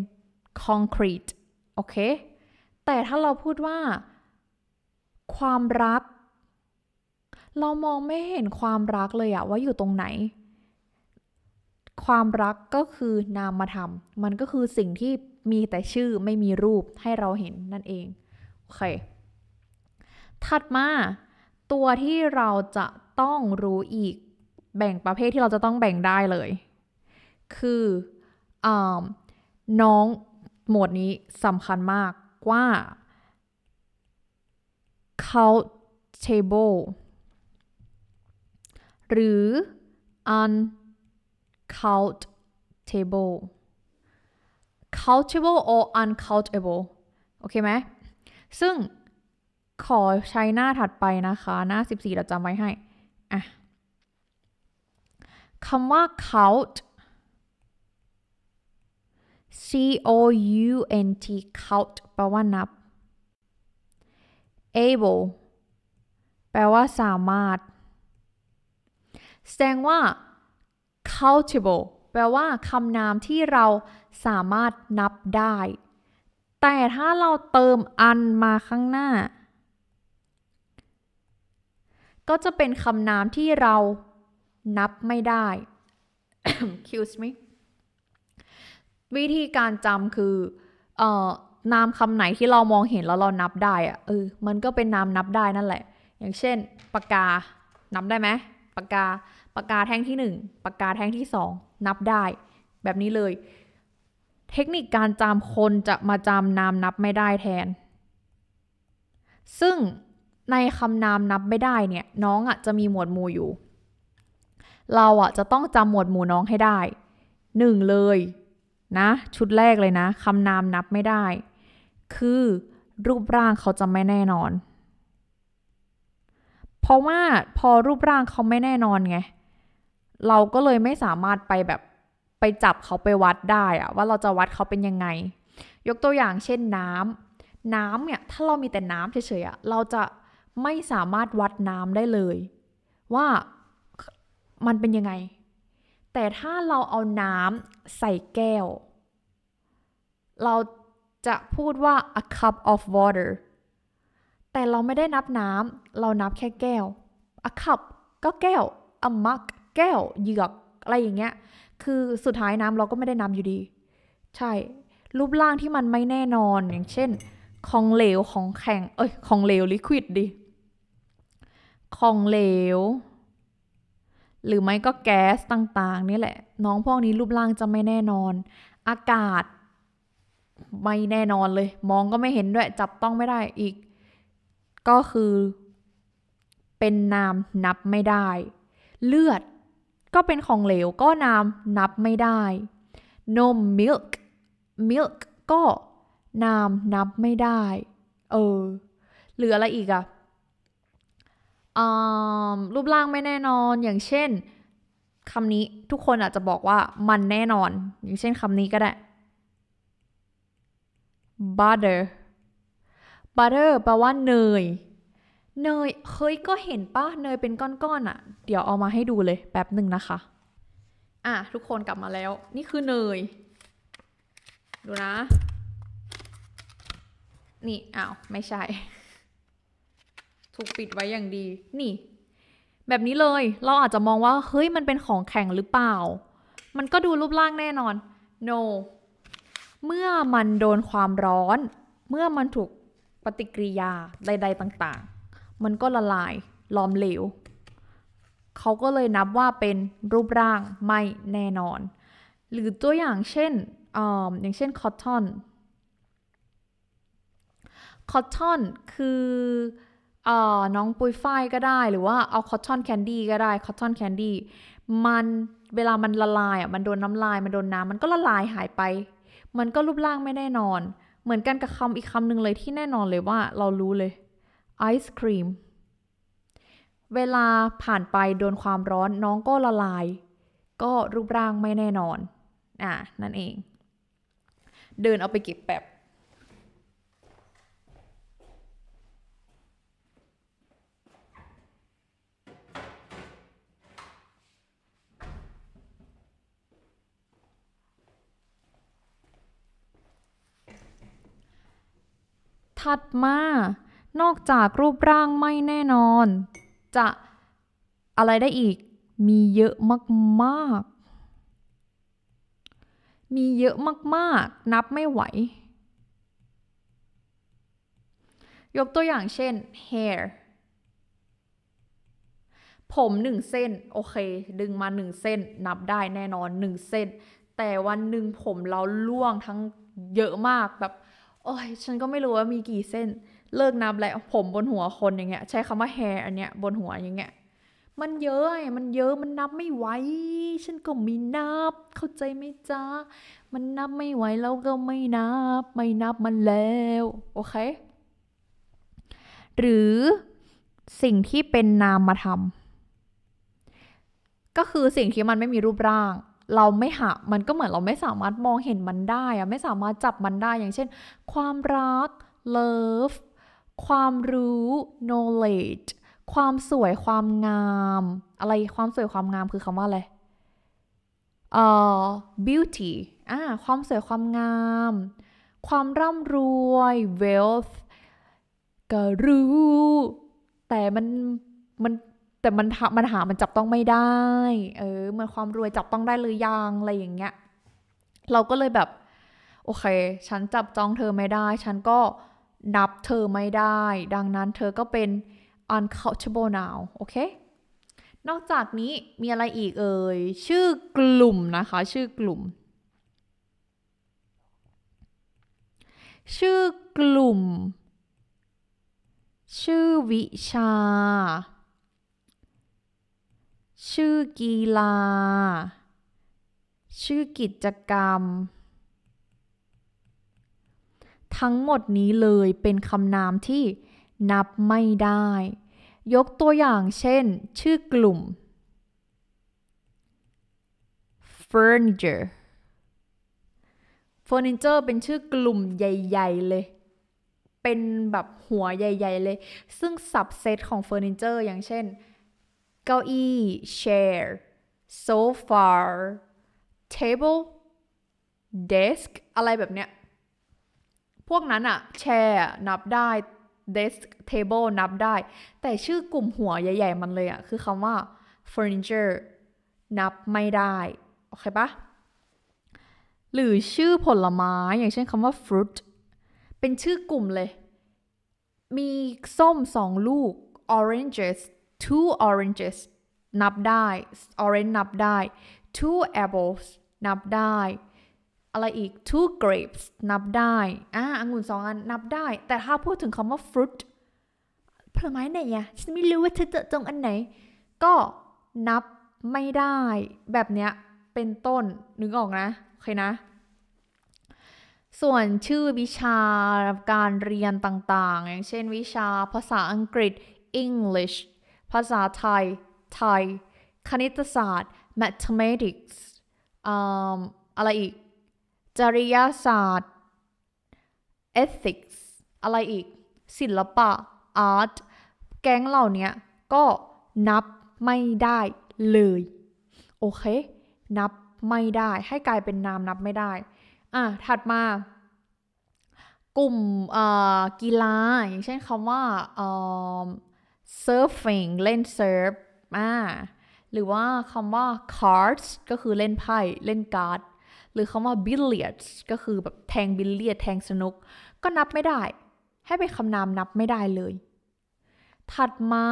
คอนกรีตโอเค แต่ถ้าเราพูดว่า ความรัก เรามองไม่เห็นความรักเลยอะว่าอยู่ตรงไหน ความรักก็คือนามธรรม มันก็คือสิ่งที่มีแต่ชื่อไม่มีรูปให้เราเห็นนั่นเองโอเคถัดมา ตัวที่เราจะต้องรู้อีกแบ่งประเภทที่เราจะต้องแบ่งได้เลย คืออน้องหมวดนี้สำคัญมากว่า c o u n table หรือ uncountable countable or uncountable โอเคไหม ซึ่งขอใช้หน้าถัดไปนะคะ หน้า 14เราจำไว้ให้อ่ะคำว่า count c o u n t count แปลว่านับ able แปลว่าสามารถ แสดงว่า countable แปลว่าคำนามที่เราสามารถนับได้ แต่ถ้าเราเติมอันมาข้างหน้า ก็จะเป็นคำนามที่เรานับไม่ได้ excuse me วิธีการจำคือเอ่อนามคำไหนที่เรามองเห็นแล้วเรานับได้อะเออมันก็เป็นนามนับได้นั่นแหละ อย่างเช่นปากกา นับได้ไหมปากกา ปากกาแท่งที่ 1ปากกาแท่งที่ 2 นับได้ แบบนี้เลย เทคนิคการจำคนจะมาจำนามนับไม่ได้แทน ซึ่งในคำนามนับไม่ได้ เนี่ยน้องอะ่ะจะมีหมวดหมู่อยู่เราอ่ะจะต้องจำหมวดหมู่น้องให้ได้หนึ่งเลย นะชุดแรกเลยนะคำนามนับไม่ได้ คือรูปร่างเขาจะไม่แน่นอน เพราะว่าพอรูปร่างเขาไม่แน่นอนไง เราก็เลยไม่สามารถไปแบบไปจับเขาไปวัดได้อะว่าเราจะวัดเขาเป็นยังไง ยกตัวอย่างเช่นน้ำน้ำเนี่ยถ้าเรามีแต่น้ำเฉยๆอะเราจะไม่สามารถวัดน้ำได้เลย ว่ามันเป็นยังไง แต่ถ้าเราเอาน้ำใส่แก้ว เราจะพูดว่า a cup of water แต่เราไม่ได้นับน้ำ เรานับแค่แก้ว a cup ก็แก้ว a mug แก้วเหยือกอะไรอย่างเงี้ย คือสุดท้ายน้ำเราก็ไม่ได้นับอยู่ดี ใช่ รูปร่างที่มันไม่แน่นอน อย่างเช่น ของเหลวของแข็ง เอ้ย ของเหลวลิควิดดิ ของเหลวหรือไม่ก็แก๊สต่าง ๆ นี่แหละ น้องพวกนี้รูปร่าง จะไม่แน่นอน อากาศ ไม่แน่นอนเลย มองก็ไม่เห็นด้วย จับต้องไม่ได้อีก ก็คือ เป็นนามนับไม่ได้ เลือด ก็เป็นของเหลวก็นามนับไม่ได้ นม milk milk ก็นามนับไม่ได้เออเหลืออะไรอีกอะรูปร่างไม่แน่นอน อย่างเช่นคำนี้ทุกคนอาจจะบอกว่ามันแน่นอน อย่างเช่นคำนี้ก็ได้ butter butter แปลว่าเนย เนยเฮ้ยก็เห็นปะเนยเป็นก้อนๆอะเดี๋ยวเอามาให้ดูเลยแป๊บหนึ่งนะคะ อ่ะทุกคนกลับมาแล้วนี่คือเนย ดูนะนี่อ้าวไม่ใช่ถูกปิดไว้อย่างดีนี่ แบบนี้เลยเราอาจจะมองว่า เฮ้ยมันเป็นของแข็งหรือเปล่า มันก็ดูรูปร่างแน่นอน no เมื่อมันโดนความร้อน เมื่อมันถูกปฏิกิริยาใด ๆ ต่างๆ มันก็ละลายล้อมเหลว เขาก็เลยนับว่าเป็นรูปร่างไม่แน่นอน หรือตัวอย่างเช่นออย่างเช่นคอตตอนคอตตอนคือเอ่อน้องปุยฝ้ายก็ได้หรือว่าเอาคอตตอนแคนดี้ก็ได้คอตตอนแคนดี้มันเวลามันละลายอ่ะมันโดนน้ำลาย มันโดนน้ำมันก็ละลายหายไป มันก็รูปร่างไม่แน่นอน เหมือนกันกับคำอีกคำหนึ่งเลยที่แน่นอนเลยว่าเรารู้เลยไอศครีมเวลาผ่านไปโดนความร้อน น้องก็ละลาย ก็รูปร่างไม่แน่นอนอ่ะนั่นเอง เดินเอาไปเก็บแบบถัดมา นอกจากรูปร่างไม่แน่นอน จะอะไรได้อีก มีเยอะมากๆ มีเยอะมากๆ นับไม่ไหว ยกตัวอย่างเช่น hair ผมหนึ่งเส้น โอเค ดึงมาหนึ่งเส้น นับได้แน่นอนหนึ่งเส้น แต่วันหนึ่งผมเราล่วงทั้งเยอะมากแบบโอ้ย ฉันก็ไม่รู้ว่ามีกี่เส้น เลิกนับแล้วผมบนหัวคนอย่างเงี้ย ใช้คำว่าแฮร์อันเนี้ยบนหัวอย่างเงี้ย มันเยอะไงมันเยอะ มันนับไม่ไหว ฉันก็มีนับ เข้าใจไหมจ๊ะ มันนับไม่ไหวแล้วก็ไม่นับ ไม่นับมันแล้ว โอเค หรือสิ่งที่เป็นนามธรรมก็คือสิ่งที่มันไม่มีรูปร่างเราไม่หามันก็เหมือนเราไม่สามารถมองเห็นมันได้อะไม่สามารถจับมันได้อย่างเช่น ความรัก love ความรู้ knowledge ความสวยความงาม อะไรความสวยความงามคือคำว่าอะไรเอ่อ beauty อ่าความสวยความงาม ความร่ำรวย wealth ก็รู้ แต่มันมันแต่มันมันหา มันจับต้องไม่ได้ เออมันความรวยจับต้องได้หรือยัง อะไรอย่างเงี้ย เราก็เลยแบบโอเค ฉันจับจองเธอไม่ได้ ฉันก็นับเธอไม่ได้ ดังนั้นเธอก็เป็น uncountable now โอเค นอกจากนี้มีอะไรอีกเอ่ย ชื่อกลุ่มนะคะ ชื่อกลุ่ม ชื่อกลุ่ม ชื่อวิชาชื่อกีฬา ชื่อกิจกรรม ทั้งหมดนี้เลยเป็นคำนามที่นับไม่ได้ ยกตัวอย่างเช่น ชื่อกลุ่ม furniture furniture เป็นชื่อกลุ่มใหญ่ ๆเลย เป็นแบบหัวใหญ่ ๆ เลย ซึ่งสับเซตของเฟอร์นิเจอร์อย่างเช่นเก้าอี้ chair sofa r table desk อะไรแบบเนี้ย พวกนั้นอะ chair นับได้ desk table นับได้ แต่ชื่อกลุ่มหัวใหญ่ๆ มันเลยอะคือคำว่า furniture นับไม่ได้ โอเคปะหรือชื่อผลไม้อย่างเช่นคำว่า fruit เป็นชื่อกลุ่มเลย มีส้มสองลูก oranges two oranges นับได้ orange นับได้ two apples นับได้ อะไรอีก two grapes นับได้ อ่าองุ่นสองอัน นับได้ แต่ถ้าพูดถึงคำว่า fruit ผลไม้ไหนอะฉันไม่รู้ว่าเธอจะจงอันไหน ก็นับไม่ได้ แบบเนี้ย เป็นต้น นึกออกนะ โอเคนะ ส่วนชื่อวิชาการเรียนต่าง ๆ อย่างเช่นวิชาภาษาอังกฤษ English ภาษาไทย ไทย คณิตศาสตร์ mathematics อะไรอีก จริยศาสตร์ ethics อะไรอีก ศิลปะ art แก๊งเหล่านี้ก็นับไม่ได้เลย โอเค นับไม่ได้ ให้กลายเป็นนามนับไม่ได้ อ่ะถัดมา กลุ่มกีฬา อย่างเช่นคำว่า surfing เล่น surf อ่าหรือว่าคำว่า cards ก็คือเล่นไพ่เล่นการ์ดหรือคำว่า billiards ก็คือแบบแทงบิลเลียดแทงสนุกก็นับไม่ได้ ให้เป็นคำนามนับไม่ได้เลย ถัดมา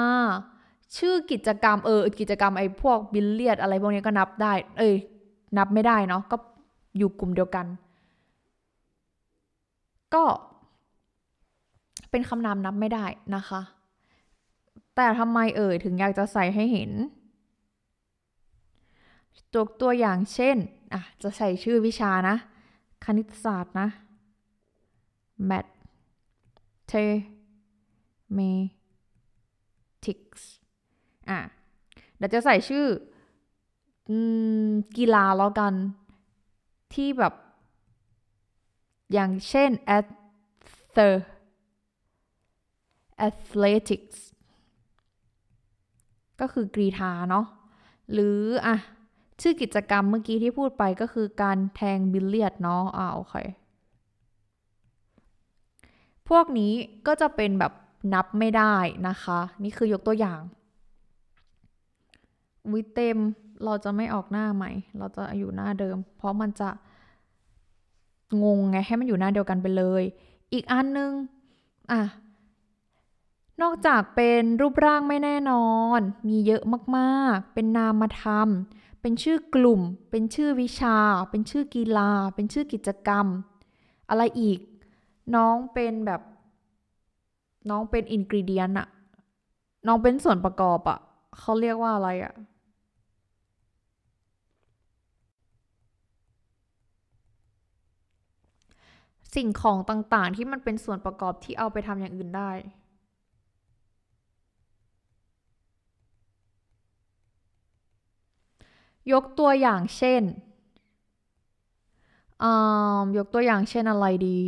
ชื่อกิจกรรมเออกิจกรรมไอ้พวกบิลเลียดอะไรพวกนี้ก็นับได้เอ้ยนับไม่ได้เนาะก็อยู่กลุ่มเดียวกัน ก็เป็นคำนามนับไม่ได้นะคะแต่ทำไมเอ่ยถึงอยากจะใส่ให้เห็น ตัวตัวอย่างเช่น อ่ะ จะใส่ชื่อวิชานะ คณิตศาสตร์นะ math e m a t i c s อ่ะเดี๋ยวจะใส่ชื่อกีฬาแล้วกันที่แบบอย่างเช่น at the athletics ก็คือกรีธาเนาะหรืออ่ะ ชื่อกิจกรรมเมื่อกี้ที่พูดไปก็คือการแทงบิลเลียดเนาะอ่าโอเค พวกนี้ก็จะเป็นแบบนับไม่ได้นะคะ นี่คือยกตัวอย่าง วิเต็มเราจะไม่ออกหน้าใหม่เราจะอยู่หน้าเดิม เพราะมันจะงงไงให้มันอยู่หน้าเดียวกันไปเลย อีกอันนึงอ่ะนอกจากเป็นรูปร่างไม่แน่นอน มีเยอะมากๆ เป็นนามธรรม เป็นชื่อกลุ่ม เป็นชื่อวิชา เป็นชื่อกีฬา เป็นชื่อกิจกรรม อะไรอีก น้องเป็นแบบ น้องเป็นอินกริเดียนอะน้องเป็นส่วนประกอบอะเขาเรียกว่าอะไรอะสิ่งของต่างๆที่มันเป็นส่วนประกอบที่เอาไปทำอย่างอื่นได้ยกตัวอย่างเช่นยกตัวอย่างเช่นอะไรดี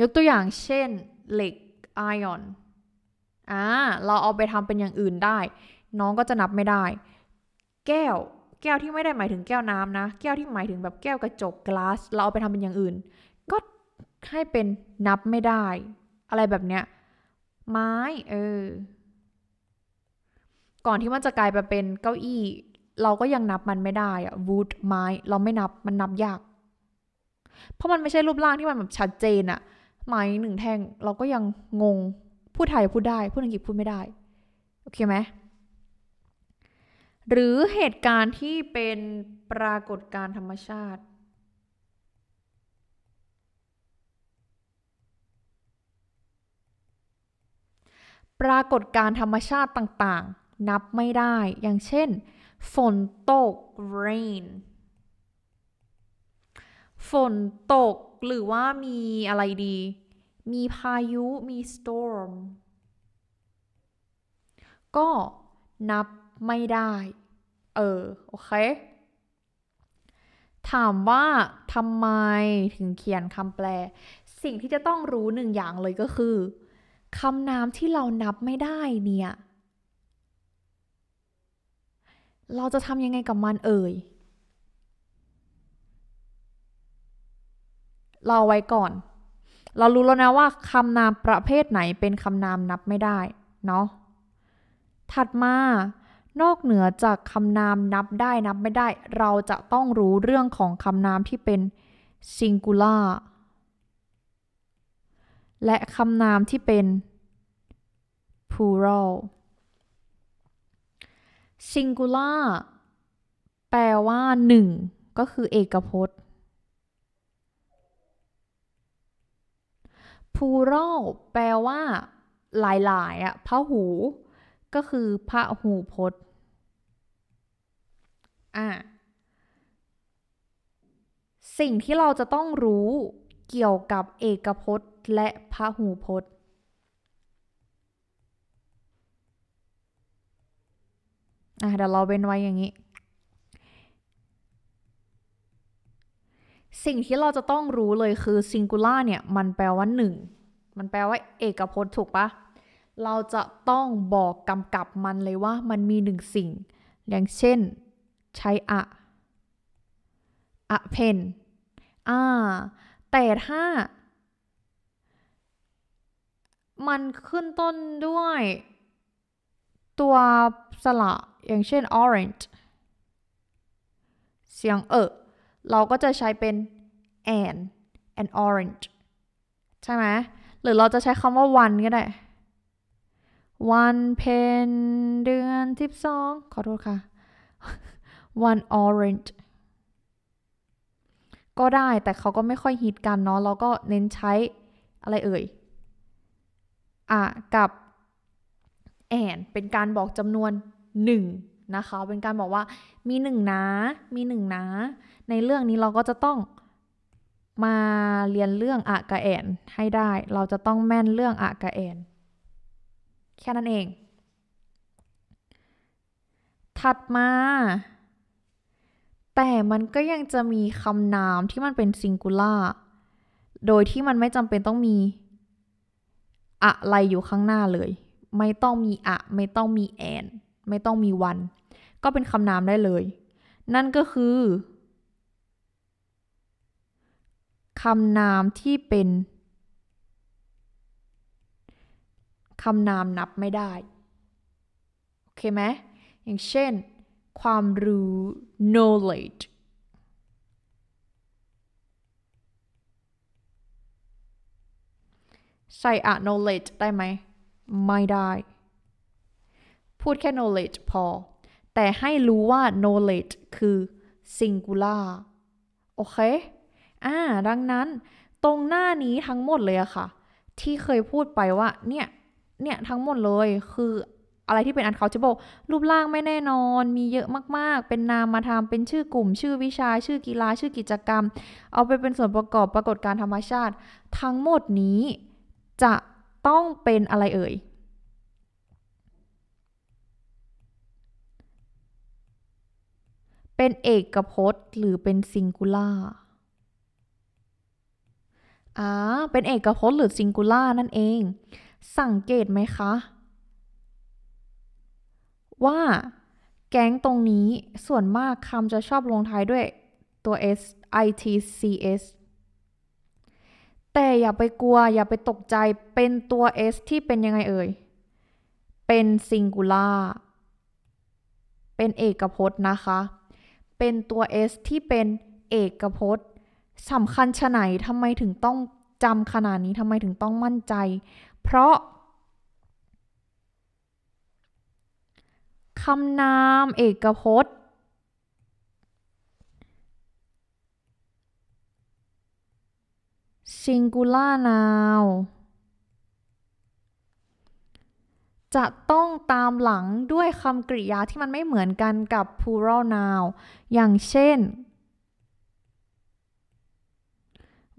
ยกตัวอย่างเช่นเหล็กไอออน อ่า เราเอาไปทำเป็นอย่างอื่นได้ น้องก็จะนับไม่ได้ แก้ว แก้วที่ไม่ได้หมายถึงแก้วน้ำนะ แก้วที่หมายถึงแบบแก้วกระจก glass เราเอาไปทำเป็นอย่างอื่น ก็ให้เป็นนับไม่ได้ อะไรแบบเนี้ย ไม้ เออ ก่อนที่มันจะกลายไปเป็นเก้าอี้เราก็ยังนับมันไม่ได้อะ wood ไม้ เราไม่นับ มันนับยาก เพราะมันไม่ใช่รูปร่างที่มันแบบชัดเจนอะไม้หนึ่งแท่ง เราก็ยังงง พูดไทยพูดได้พูดอังกฤษพูดไม่ได้ โอเคไหมหรือเหตุการณ์ที่เป็นปรากฏการธรรมชาติ ปรากฏการธรรมชาติต่างๆ นับไม่ได้ อย่างเช่นฝนตก rain ฝนตก หรือว่ามีอะไรดี มีพายุ มี storm ก็นับไม่ได้ เออ โอเค ถามว่าทำไมถึงเขียนคำแปล สิ่งที่จะต้องรู้หนึ่งอย่างเลยก็คือคำนามที่เรานับไม่ได้เนี่ยเราจะทำยังไงกับมัน เอ่ย เราไว้ก่อน เรารู้แล้วนะว่าคำนามประเภทไหนเป็นคำนามนับไม่ได้ เนาะ ถัดมานอกเหนือจากคำนามนับได้นับไม่ได้ เราจะต้องรู้เรื่องของคำนามที่เป็น singular และคำนามที่เป็น plural singular แปลว่าหนึ่ง ก็คือเอกพจน์ plural แปลว่า หลายๆอ่ะพระหู ก็คือพระหูพจน์อ่ะสิ่งที่เราจะต้องรู้เกี่ยวกับเอกพจน์และพระหูพจน์่ะเดี๋ยวเราเว้นไว้อย่างนี้ สิ่งที่เราจะต้องรู้เลยคือ singular เนี่ย มันแปลว่าหนึ่ง มันแปลว่าเอกพจน์ถูกปะเราจะต้องบอกกำกับมันเลยว่ามันมีหนึ่งสิ่ง อย่างเช่น ใช้อะ อะเพน อ่า แต่ถ้ามันขึ้นต้นด้วยตัวสระอย่างเช่น orange เสียงเออเราก็จะใช้เป็น an an orange ใช่ไหมหรือเราจะใช้คำว่าวันก็ได้วันเพนเดือนที่สองขอโทษค่ะ one orange ก็ได้แต่เขาก็ไม่ค่อยฮิตกันเนาะเราก็เน้นใช้อะไรเอ่ย อ่ะ กับ and เป็นการบอกจำนวน1 นะคะ เป็นการบอกว่ามี 1นะมี1นะในเรื่องนี้เราก็จะต้องมาเรียนเรื่องอะกะแอนให้ได้เราจะต้องแม่นเรื่องอะกะแอนแค่นั้นเอง ถัดมา แต่มันก็ยังจะมีคำนามที่มันเป็นซิงคูล่าโดยที่มันไม่จำเป็นต้องมีอะไรอยู่ข้างหน้าเลยไม่ต้องมีอะไม่ต้องมีแอนไม่ต้องมีวัน ก็เป็นคำนามได้เลย นั่นก็คือ คำนามที่เป็น คำนามนับไม่ได้ โอเคไหมอย่างเช่น ความรู้ knowledge ใส่อะ knowledge ได้ไหมไม่ได้ พูดแค่ knowledge พอ แต่ให้รู้ว่า knowledge คือ singular โอเค อ่า ดังนั้นตรงหน้านี้ทั้งหมดเลยอะค่ะ ที่เคยพูดไปว่าเนี่ย เนี่ยทั้งหมดเลยคืออะไรที่เป็น uncountable รูปร่างไม่แน่นอนมีเยอะมาก ๆ เป็นนามมาทำเป็นชื่อกลุ่ม ชื่อวิชาชื่อกีฬาชื่อกิจกรรม เอาไปเป็นส่วนประกอบปรากฏการธรรมชาติ ทั้งหมดนี้จะต้องเป็นอะไรเอ่ย เป็นเอกพจน์หรือเป็นซิงคูล่าอ่าเป็นเอกพจน์หรือซิงคูล่านั่นเอง สังเกตไหมคะ ว่าแก๊งตรงนี้ส่วนมากคำจะชอบลงท้ายด้วยตัว s i t c s แต่อย่าไปกลัว อย่าไปตกใจเป็นตัว s ที่เป็นยังไงเอ่ย เป็นซิงคูล่าเป็นเอกพจน์นะคะ เป็นตัว s ที่เป็นเอกพจน์สำคัญชะไหนทำไมถึงต้องจำขนาดนี้ทำไมถึงต้องมั่นใจ เพราะคำนามเอกพจน์ singular noun จะต้องตามหลังด้วยคำกริยาที่มันไม่เหมือนกันกับ plural noun อย่างเช่น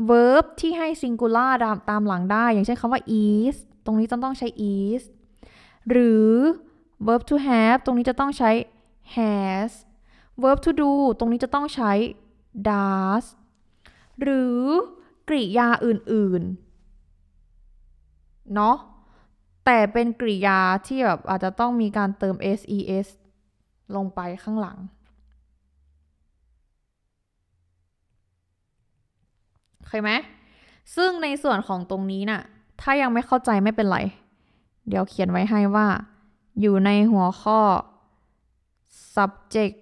verb ที่ให้ singular ตามหลังได้อย่างเช่นคำว่า is ตรงนี้จะต้องใช้ is หรือ verb to have ตรงนี้จะต้องใช้ has verb to do ตรงนี้จะต้องใช้ does หรือกริยาอื่น ๆ เนาะ แต่เป็นกริยาที่แบบอาจจะต้องมีการเติม ses ลงไปข้างหลัง เคยไหม ซึ่งในส่วนของตรงนี้นะ่ะ ถ้ายังไม่เข้าใจไม่เป็นไร เดี๋ยวเขียนไว้ให้ว่า อยู่ในหัวข้อ subject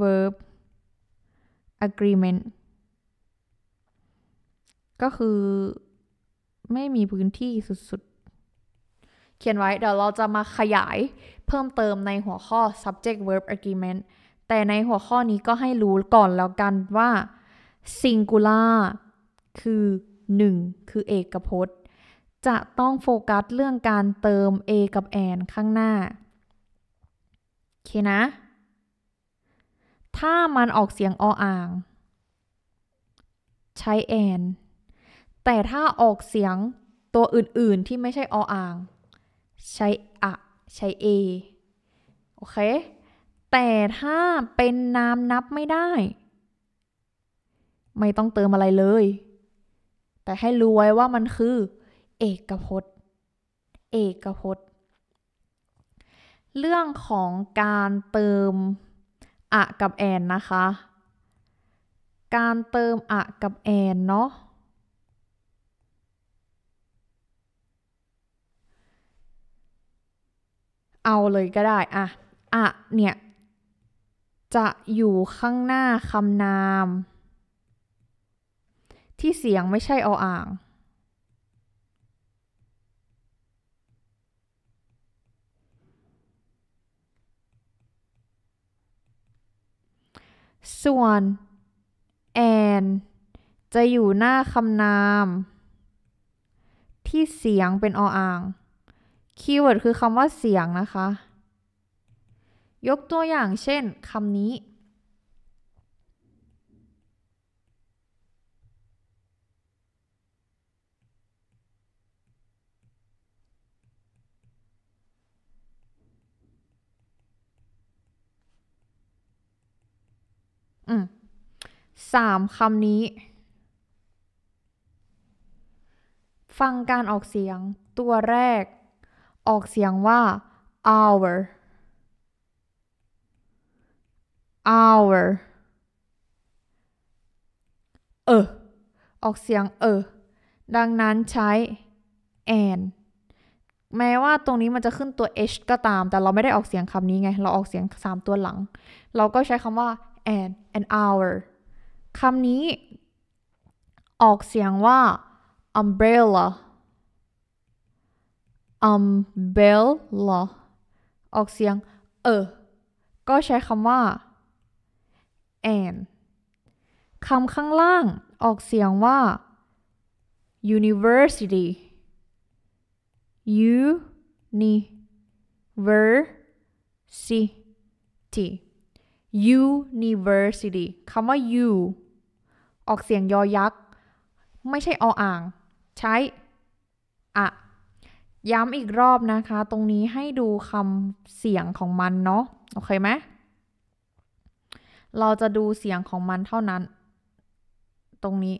verb agreement ก็คือไม่มีพื้นที่สุดๆ เขียนไว้เดี๋ยวเราจะมาขยายเพิ่มเติมในหัวข้อ subject verb agreement แต่ในหัวข้อนี้ก็ให้รู้ก่อนแล้วกันว่า singular คือ 1 คือเอกพจน์ จะต้องโฟกัสเรื่องการเติม a กับ an ข้างหน้า โอเคนะ ถ้ามันออกเสียงออ่าง ใช้ and แต่ถ้าออกเสียงตัวอื่น ๆ ที่ไม่ใช่ออ่างใช้อะ ใช้เอ โอเค แต่ถ้าเป็นนามนับไม่ได้ ไม่ต้องเติมอะไรเลย แต่ให้รู้ไว้ว่ามันคือ เอกพจน์ เอกพจน์ เรื่องของการเติมอะกับแอนนะคะ การเติมอะกับแอนเนาะเอาเลยก็ได้อะอะเนี่ย จะอยู่ข้างหน้าคำนาม ที่เสียงไม่ใช่ออ่าง ส่วนแอนจะอยู่หน้าคำนาม ที่เสียงเป็นออ่างคีย์เวิร์ดคือคำว่าเสียงนะคะ ยกตัวอย่างเช่นคำนี้ อืม สามคำนี้ ฟังการออกเสียง ตัวแรกออกเสียงว่า hour hour เออ ออกเสียงเออ ดังนั้นใช้ and แม้ว่าตรงนี้มันจะขึ้นตัว h ก็ตาม แต่เราไม่ได้ออกเสียงคำนี้ไง เราออกเสียง 3 ตัวหลัง เราก็ใช้คำว่า and an hour คำนี้ออกเสียงว่า umbrella umbrella ออกเสียง เออก็ใช้คำว่า a n คำข้างล่างออกเสียงว่า university u n i v e r s i t y university คำว่า u ออกเสียงยอยักษ์ไม่ใช่ออ่าง ใช้อะย้ำอีกรอบนะคะตรงนี้ให้ดูคำเสียงของมันเนาะโอเคไหมเราจะดูเสียงของมันเท่านั้น ตรงนี้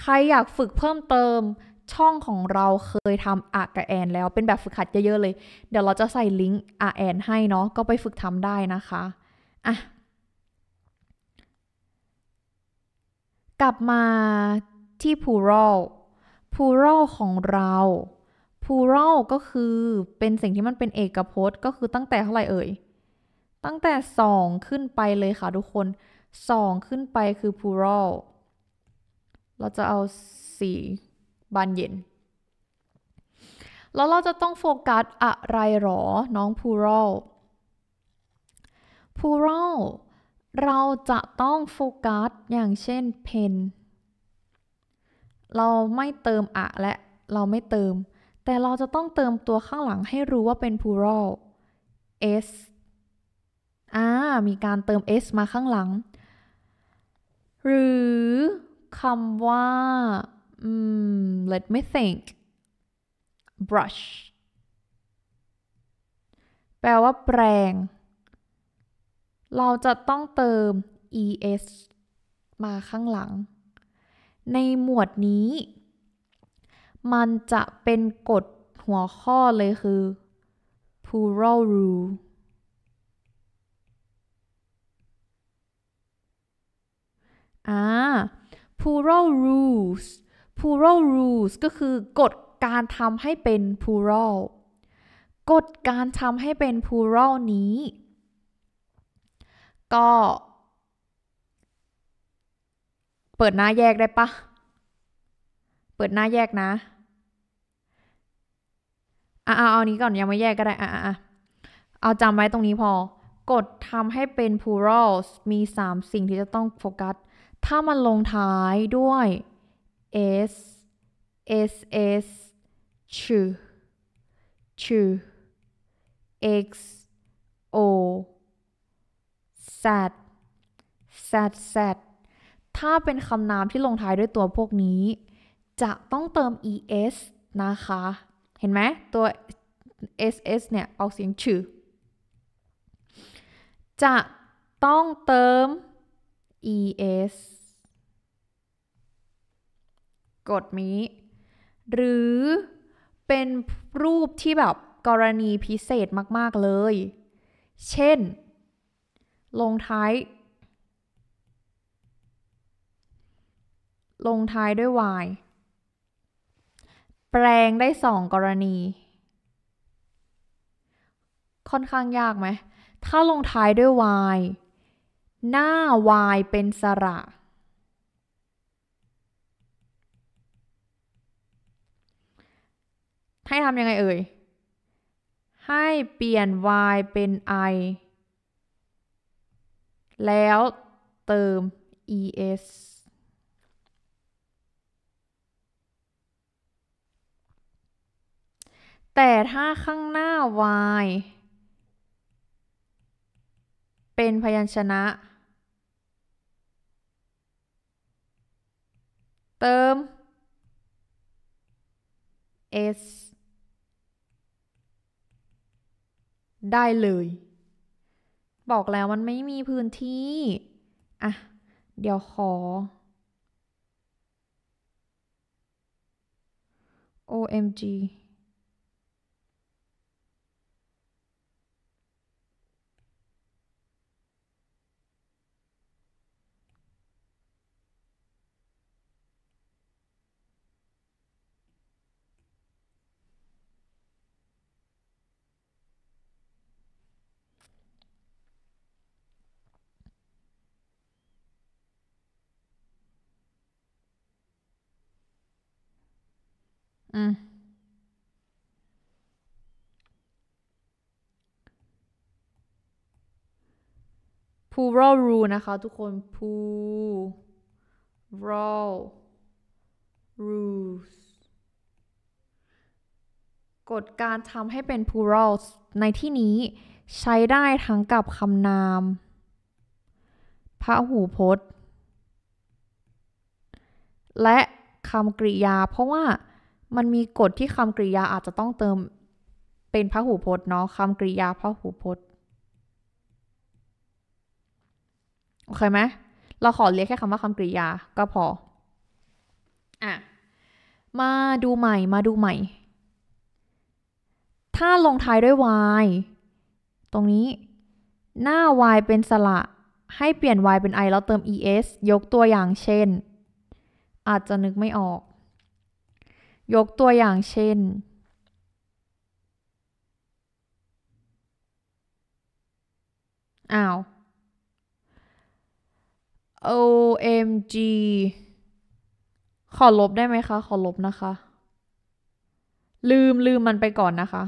ใครอยากฝึกเพิ่มเติมช่องของเราเคยทำอะกะแอนแล้วเป็นแบบฝึกหัดเยอะๆเลย เดี๋ยวเราจะใส่ลิงก์อะแอนให้เนาะก็ไปฝึกทำได้นะคะ อ่ะ กลับมาที่ plural plural ของเรา plural ก็คือเป็นสิ่งที่มันเป็นเอกพจน์ก็คือตั้งแต่เท่าไหร่เอ่ย ตั้งแต่ 2 ขึ้นไปเลยค่ะ ทุกคน 2 ขึ้นไปคือ plural เราจะเอา 4บานเย็น แล้วเราจะต้องโฟกัสอะไรหรอน้อง plural plural เราจะต้องโฟกัส อย่างเช่น pen เราไม่เติมอะและเราไม่เติม แต่เราจะต้องเติมตัวข้างหลังให้รู้ว่าเป็น plural s อ่า มีการเติม s มาข้างหลัง หรือคำว่า let me think brush แปลว่าแปรง เราจะต้องเติม es มาข้างหลังในหมวดนี้ มันจะเป็นกฎหัวข้อเลยคือ plural rule อ่า plural rules plural rules ก็คือกฎการทำให้เป็น plural กฎการทำให้เป็น plural นี้ ก็เปิดหน้าแยกได้ปะเปิดหน้าแยกนะอ่ะเอาเอานี้ก่อน ยังไม่แยกก็ได้อ่ะอ่ะเอาจำไว้ตรงนี้พอ กดทำให้เป็น plural มี 3 สิ่งที่จะต้องโฟกัส ถ้ามันลงท้ายด้วย s s s c h x o z z z ถ้าเป็นคำนามที่ลงท้ายด้วยตัวพวกนี้ จะต้องเติม es นะคะ เห็นไหมตัว ss เนี่ยออกเสียงชื่อจะต้องเติม es กฎนี้ หรือเป็นรูปที่แบบกรณีพิเศษมากๆ เลย เช่น ลงท้ายลงท้ายด้วย y แปลงได้สองกรณี ค่อนข้างยากไหม ถ้าลงท้ายด้วย y หน้า y เป็นสระ ให้ทำยังไงเอ่ย ให้เปลี่ยน y เป็น i แล้วเติม es แต่ถ้าข้างหน้า y เป็นพยัญชนะ เติม s ได้เลย บอกแล้วมันไม่มีพื้นที่ อ่ะเดี๋ยวขอ OMG plural rule นะคะ ทุกคน plural rules กฎการทำให้เป็น plural ในที่นี้ใช้ได้ทั้งกับคำนาม พระหูพจน์ และคำกริยาเพราะว่ามันมีกฎที่คำกริยาอาจจะต้องเติมเป็นพหูพจน์เนาะคำกริยาพหูพจน์โอเคไหมเราขอเรียกแค่คำว่าคำกริยาก็พออ่ะมาดูใหม่มาดูใหม่ ถ้าลงท้ายด้วย y ตรงนี้หน้า y เป็นสระ ให้เปลี่ยน y เป็น i แล้วเติม es ยกตัวอย่างเช่น อาจจะนึกไม่ออกยกตัวอย่างเช่น อ้าว OMG ขอลบได้ไหมคะ ขอลบนะคะ ลืมลืมมันไปก่อนนะคะ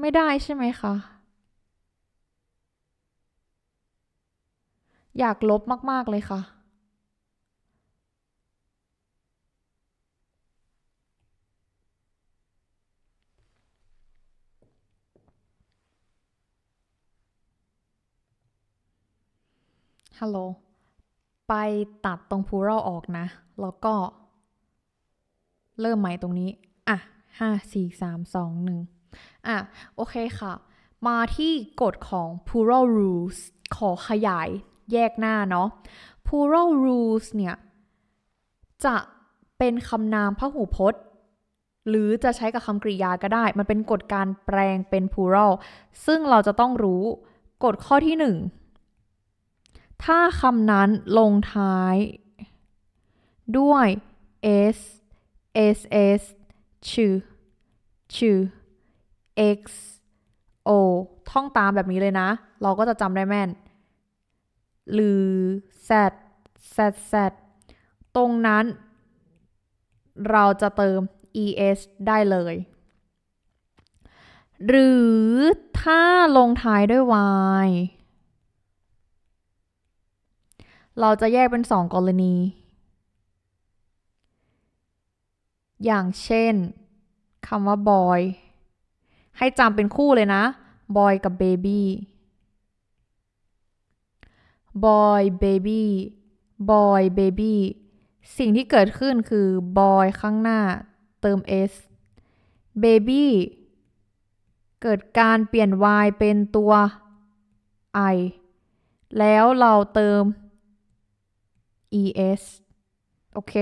ไม่ได้ใช่ไหมคะอยากลบมาก ๆ เลยค่ะ ฮัลโหล ไปตัดตรงพูราลออกนะ แล้วก็ เริ่มใหม่ตรงนี้ อ่ะ ห้า สี่ สาม สอง หนึ่ง อ่ะ โอเคค่ะ มาที่กฎของ plural rules ขอขยายแยกหน้าเนาะ plural rules เนี่ย จะเป็นคำนามพหูพจน์ หรือจะใช้กับคำกริยาก็ได้ มันเป็นกฎการแปลงเป็น plural ซึ่งเราจะต้องรู้กฎข้อที่ 1 ถ้าคำนั้นลงท้าย ด้วย s s s ชื่อชื่อ x o ท่องตามแบบนี้เลยนะ เราก็จะจำได้แม่นหรือแ z แสตรงนั้น เราจะเติม es ได้เลย หรือถ้าลงท้ายด้วย y เราจะแยกเป็น 2กรณี อย่างเช่นคำว่า boy ให้จำเป็นคู่เลยนะ boy กับ baby boy baby boy baby สิ่งที่เกิดขึ้นคือ boy ข้างหน้าเติม s baby เกิดการเปลี่ยน y เป็นตัว i แล้วเราเติม es โอเค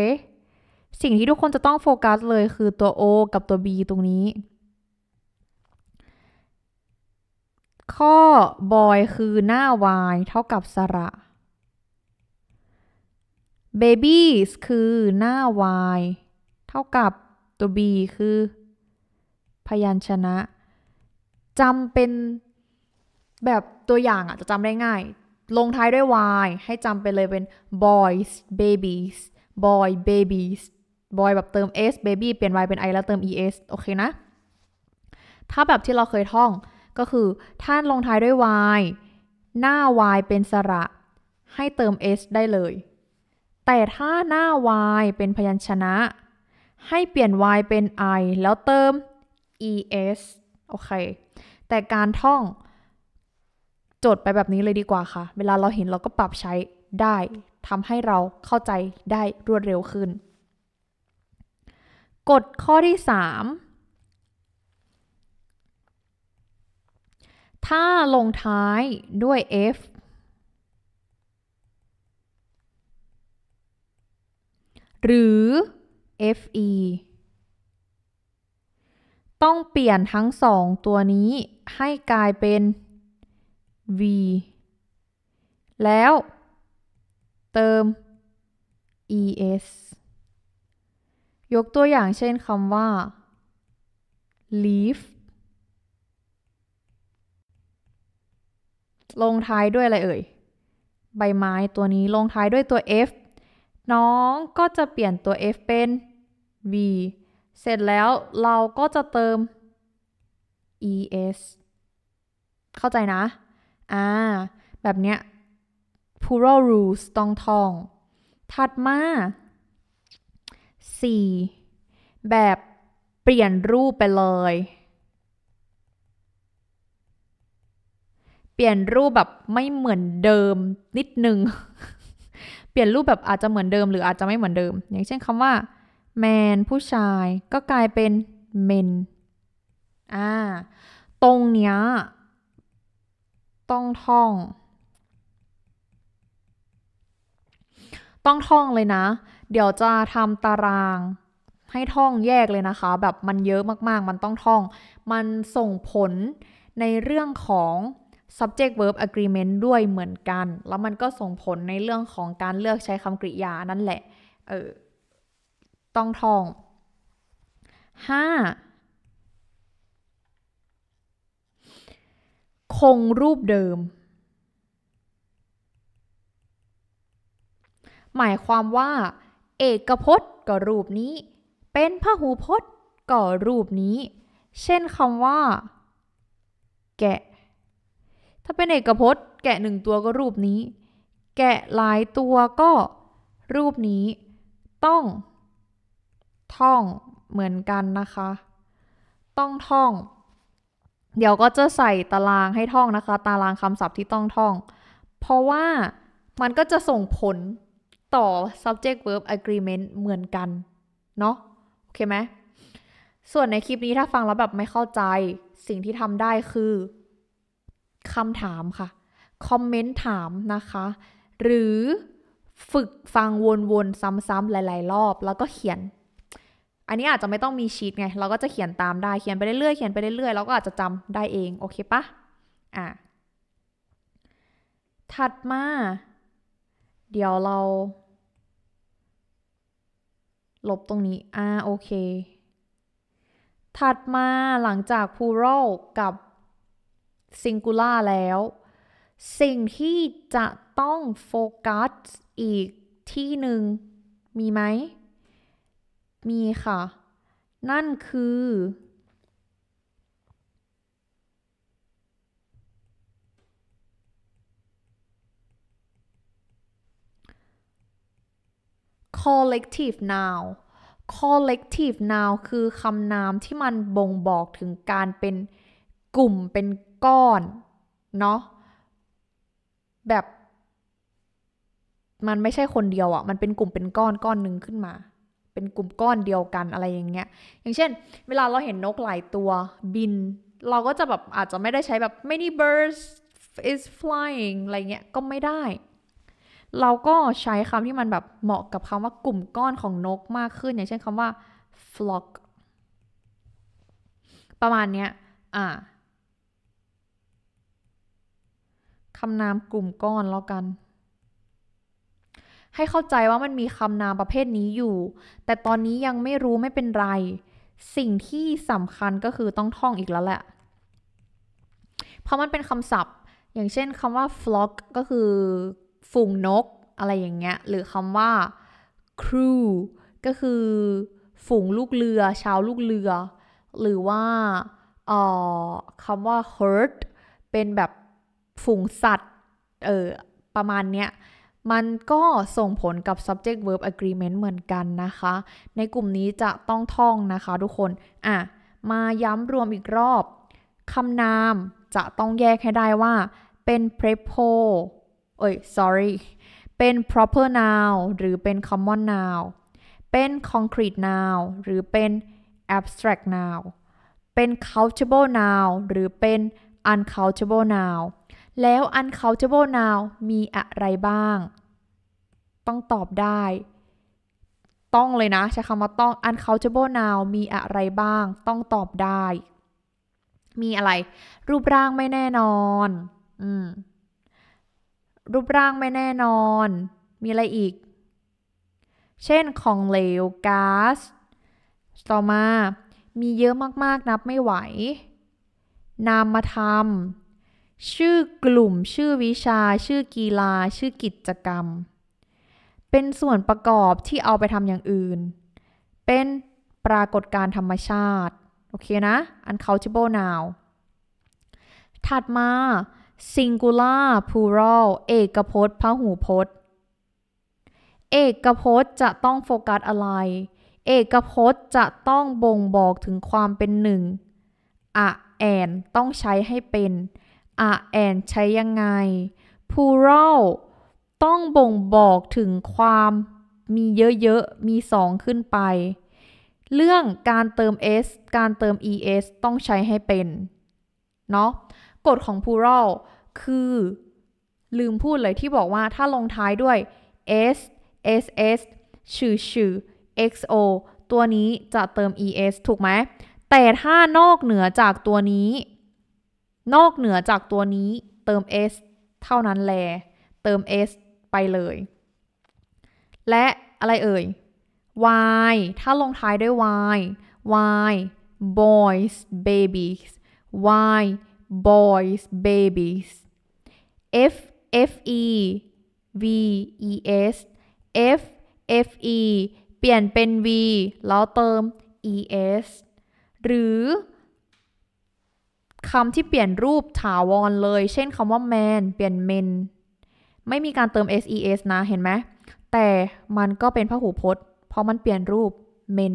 สิ่งที่ทุกคนจะต้องโฟกัสเลยคือตัว o กับตัว b ตรงนี้ข้อบอยคือหน้าวายเท่ากับสระ a b i e s คือหน้าวายเท่ากับตัว b คือ พยัญชนะจำเป็นแบบตัวอย่างอ่ะ จะจำได้ง่าย ลงท้ายด้วย y ให้จำไปเลยเป็น boys babies boy babies boy แบบเติม s baby เปลี่ยน y เป็น i แล้วเติม es โอเคนะ ถ้าแบบที่เราเคยท่องก็คือ ถ้าลงท้ายด้วย y หน้า y เป็นสระ ให้เติม s ได้เลย แต่ถ้าหน้า y เป็นพยัญชนะ ให้เปลี่ยน y เป็น i แล้วเติม es โอเค แต่การท่อง จดไปแบบนี้เลยดีกว่าค่ะ เวลาเราเห็นเราก็ปรับใช้ได้ทำให้เราเข้าใจได้รวดเร็วขึ้นกฎข้อที่ 3ถ้าลงท้ายด้วย f หรือ fe ต้องเปลี่ยนทั้งสองตัวนี้ให้กลายเป็น v แล้วเติม es ยกตัวอย่างเช่นคำว่า leave ลงท้ายด้วยอะไรเอ่ย ใบไม้ตัวนี้ลงท้ายด้วยตัว f น้องก็จะเปลี่ยนตัว f เป็น v เสร็จแล้วเราก็จะเติม es เข้าใจนะ อ่า แบบเนี้ย plural rules ต้องท่อง ถัดมา 4 แบบเปลี่ยนรูปไปเลยเปลี่ยนรูปแบบไม่เหมือนเดิมนิดนึง เปลี่ยนรูปแบบอาจจะเหมือนเดิม หรืออาจจะไม่เหมือนเดิม อย่างเช่นคำว่า แมนผู้ชาย ก็กลายเป็นเมน อ่า ตรงเนี้ยต้องท่อง ต้องท่องเลยนะ เดี๋ยวจะทำตาราง ให้ท่องแยกเลยนะคะ แบบมันเยอะมากๆ มันต้องท่อง มันส่งผลในเรื่องของ subject verb agreement ด้วยเหมือนกัน แล้วมันก็ส่งผลในเรื่องของการเลือกใช้คำกริยานั่นแหละ เออต้องท่อง 5. คงรูปเดิม หมายความว่า เอกพจน์ก็รูปนี้ เป็นพหูพจน์ก็รูปนี้ เช่นคำว่า แกะถ้าเป็นเอกพจน์แกะหนึ่งตัวก็รูปนี้ แกะหลายตัวก็รูปนี้ต้องท่องเหมือนกันนะคะ ต้องท่อง เดี๋ยวก็จะใส่ตารางให้ท่องนะคะ ตารางคำศัพท์ที่ต้องท่อง เพราะว่ามันก็จะส่งผลต่อ subject verb agreement เหมือนกัน เนาะโอเคไหมส่วนในคลิปนี้ถ้าฟังแล้วแบบไม่เข้าใจสิ่งที่ทำได้คือคำถามค่ะ คอมเมนต์ถามนะคะ หรือฝึกฟังวนๆ ซ้ำๆหลายๆ รอบแล้วก็เขียน อันนี้อาจจะไม่ต้องมีชีตไง เราก็จะเขียนตามได้ เขียนไปเรื่อยๆเขียนไปเรื่อยๆเราก็อาจจะจำได้เอง โอเคปะอ่ะ ถัดมา เดี๋ยวเรา ลบตรงนี้อ่าโอเค ถัดมาหลังจาก plural กับซิงคูล่าแล้ว สิ่งที่จะต้องโฟกัสอีกที่หนึ่ง มีไหม มีค่ะ นั่นคือ collective noun collective noun คือคำนามที่มันบ่งบอกถึงการเป็นกลุ่มเป็นก้อน เนาะแบบ มันไม่ใช่คนเดียวอะ่ะมันเป็นกลุ่มเป็นก้อนก้อนหนึ่งขึ้นมา เป็นกลุ่มก้อนเดียวกันอะไรอย่างเงี้ยอย่างเช่น เวลาเราเห็นนกหลายตัวบิน เราก็จะแบบอาจจะไม่ได้ใช้แบบ many birds is flying อะไรเงี้ยก็ไม่ได้ เราก็ใช้คำที่มันแบบเหมาะกับคำว่ากลุ่มก้อนของนก มากขึ้นอย่างเช่นคำว่า flock ประมาณเนี้ยอ่าคำนามกลุ่มก้อนแล้วกัน ให้เข้าใจว่ามันมีคำนามประเภทนี้อยู่ แต่ตอนนี้ยังไม่รู้ไม่เป็นไร สิ่งที่สำคัญก็คือต้องท่องอีกแล้วแหละ เพราะมันเป็นคำศัพท์ อย่างเช่นคำว่า flock ก็คือฝูงนก อะไรอย่างเงี้ย หรือคำว่า crew ก็คือ ฝูงลูกเรือ ชาวลูกเรือ หรือว่าคำว่า herd เป็นแบบฝูงสัตว์ เออประมาณเนี้ย มันก็ส่งผลกับ subject verb agreement เหมือนกันนะคะ ในกลุ่มนี้จะต้องท่องนะคะ ทุกคน อ่ะ มาย้ำรวมอีกรอบ คำนามจะต้องแยกให้ได้ว่าเป็น prepo เอ้ย sorry เป็น proper noun หรือเป็น common noun เป็น concrete noun หรือเป็น abstract noun เป็น countable noun หรือเป็น uncountable noun แล้ว uncountable noun มีอะไรบ้าง ต้องตอบได้ ต้องเลยนะใช้คำว่าต้อง uncountable noun มีอะไรบ้าง ต้องตอบได้ มีอะไร รูปร่างไม่แน่นอนอืมรูปร่างไม่แน่นอน มีอะไรอีก เช่นของเหลวก๊าซต่อมา มีเยอะมากๆนับไม่ไหว นามมาทำชื่อกลุ่ม ชื่อวิชา ชื่อกีฬา ชื่อกิจกรรม เป็นส่วนประกอบที่เอาไปทำอย่างอื่น เป็นปรากฏการธรรมชาติ โอเคนะ uncountable noun ถัดมา singular plural เอกพจน์พหูพจน์ เอกพจน์จะต้องโฟกัสอะไร เอกพจน์จะต้องบ่งบอกถึงความเป็นหนึ่งอะแอนต้องใช้ให้เป็นอาแอนใช้ยังไง plural ต้องบ่งบอกถึงความมีเยอะๆ มี2ขึ้นไป เรื่องการเติม s การเติม es ต้องใช้ให้เป็น เนาะกฎของ plural คือ ลืมพูดเลยที่บอกว่าถ้าลงท้ายด้วย s ss ชื่อชื่อ xo ตัวนี้จะเติม es ถูกไหมแต่ถ้านอกเหนือจากตัวนี้นอกเหนือจากตัวนี้เติม s เท่านั้นแล เติม s ไปเลย และอะไรเอ่ย y ถ้าลงท้ายด้วย y y boys babies y boys babies f f e v e s f f e เปลี่ยนเป็น v แล้วเติม es หรือคำที่เปลี่ยนรูปถาวรเลย เช่นคำว่า man เปลี่ยน men ไม่มีการเติม ses นะ เห็นไหม แต่มันก็เป็นพหูพจน์ เพราะมันเปลี่ยนรูป men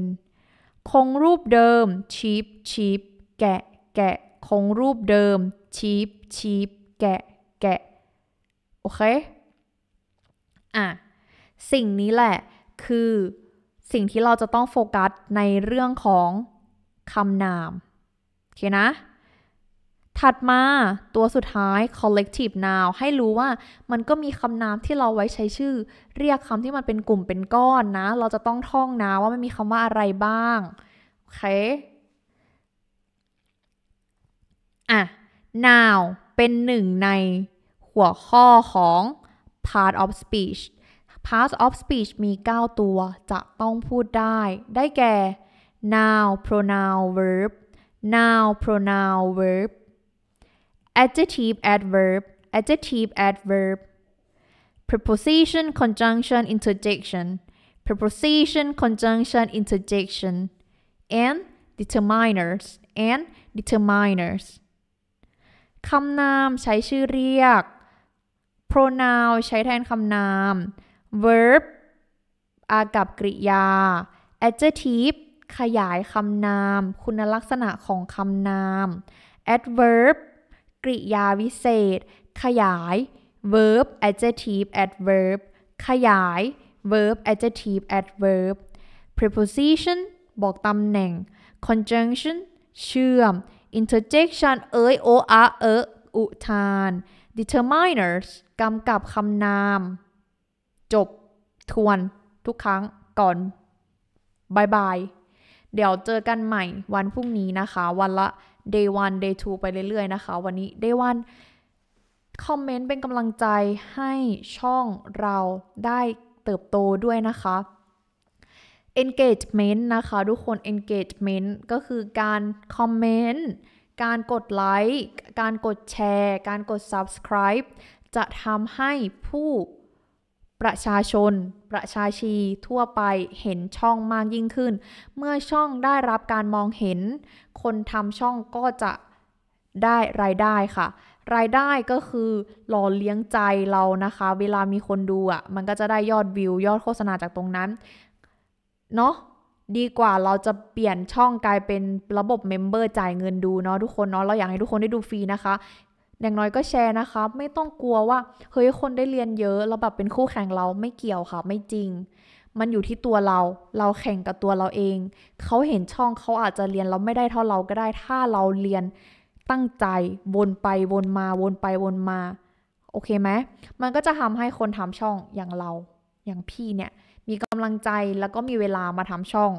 คงรูปเดิม c h e a p c h e a p แกะ แกะ คงรูปเดิม c h e a p c h e a p แกะ แกะ โอเค อ่ะ สิ่งนี้แหละคือสิ่งที่เราจะต้องโฟกัสในเรื่องของคำนาม โอเคนะถัดมาตัวสุดท้าย collective noun ให้รู้ว่ามันก็มีคำนามที่เราไว้ใช้ชื่อ เรียกคำที่มันเป็นกลุ่มเป็นก้อนนะ เราจะต้องท่องนะว่ามันมีคำว่าอะไรบ้าง โอเคอ่ะ noun เป็นหนึ่งในหัวข้อของ part of speech part of speech มี 9 ตัวจะต้องพูดได้ได้แก่ noun pronoun verb noun pronoun verb adjective adverb adjective adverb preposition conjunction interjection preposition conjunction interjection and determiners and determiners คำนามใช้ชื่อเรียก pronoun ใช้แทนคำนาม verb อากับกริยา adjective ขยายคำนามคุณลักษณะของคำนาม adverb ริยาวิเศษ ขยาย verb adjective adverb ขยาย verb adjective adverb preposition บอกตำแหน่ง conjunction เชื่อม interjection เอ้ยโออาเอออุทาน determiners กำกับคำนาม จบ ทวน ทุกครั้งก่อน บายบาย เดี๋ยวเจอกันใหม่วันพรุ่งนี้นะคะ วันละ day 1 day 2 ไปเรื่อยๆนะคะ วันนี้ day 1คอมเมนต์เป็นกำลังใจให้ช่องเราได้เติบโตด้วยนะคะ engagement นะคะทุกคน engagement ก็คือการคอมเมนต์ การกดไลค์การกดแชร์ การกด subscribe จะทำให้ผู้ประชาชนประชาชีทั่วไปเห็นช่องมากยิ่งขึ้น เมื่อช่องได้รับการมองเห็น คนทำช่องก็จะได้รายได้ค่ะ รายได้ก็คือหล่อเลี้ยงใจเรานะคะ เวลามีคนดูอะ่ะมันก็จะได้ยอดวิว ยอดโฆษณาจากตรงนั้นเนาะดีกว่าเราจะเปลี่ยนช่องกลายเป็นระบบเมมเบอร์จ่ายเงินดูเนาะทุกคนเนาะเราอยากให้ทุกคนได้ดูฟรีนะคะอย่างน้อยก็แชร์นะคะไม่ต้องกลัวว่า เฮ้ยคนได้เรียนเยอะแล้วแบบเป็นคู่แข่งเราไม่เกี่ยวค่ะไม่จริง มันอยู่ที่ตัวเราเราแข่งกับตัวเราเองเขาเห็นช่องเขาอาจจะเรียนเราไม่ได้เท่าเราก็ได้ถ้าเราเรียนตั้งใจวนไปวนมาวนไปวนมา โอเคไหมมันก็จะทำให้คนทำช่องอย่างเรา อย่างพี่เนี่ย มีกำลังใจแล้วก็มีเวลามาทำช่อง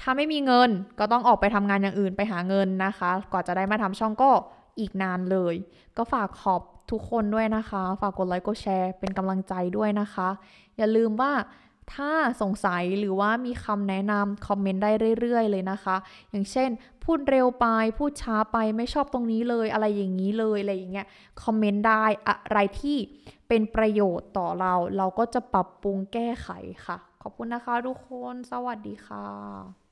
ถ้าไม่มีเงินก็ต้องออกไปทำงานอย่างอื่นไปหาเงินนะคะ กว่าจะได้มาทำช่องก็อีกนานเลย ก็ฝากขอบทุกคนด้วยนะคะ ฝากกดไลค์กดแชร์เป็นกำลังใจด้วยนะคะ อย่าลืมว่าถ้าสงสัยหรือว่ามีคำแนะนำคอมเมนต์ได้เรื่อยๆ เลยนะคะ อย่างเช่น พูดเร็วไปพูดช้าไปไม่ชอบตรงนี้เลยอะไรอย่างนี้เลยอะไรอย่างเงี้ยคอมเมนต์ได้อะไรที่เป็นประโยชน์ต่อเรา เราก็จะปรับปรุงแก้ไขค่ะ ขอบคุณนะคะ ทุกคน สวัสดีค่ะ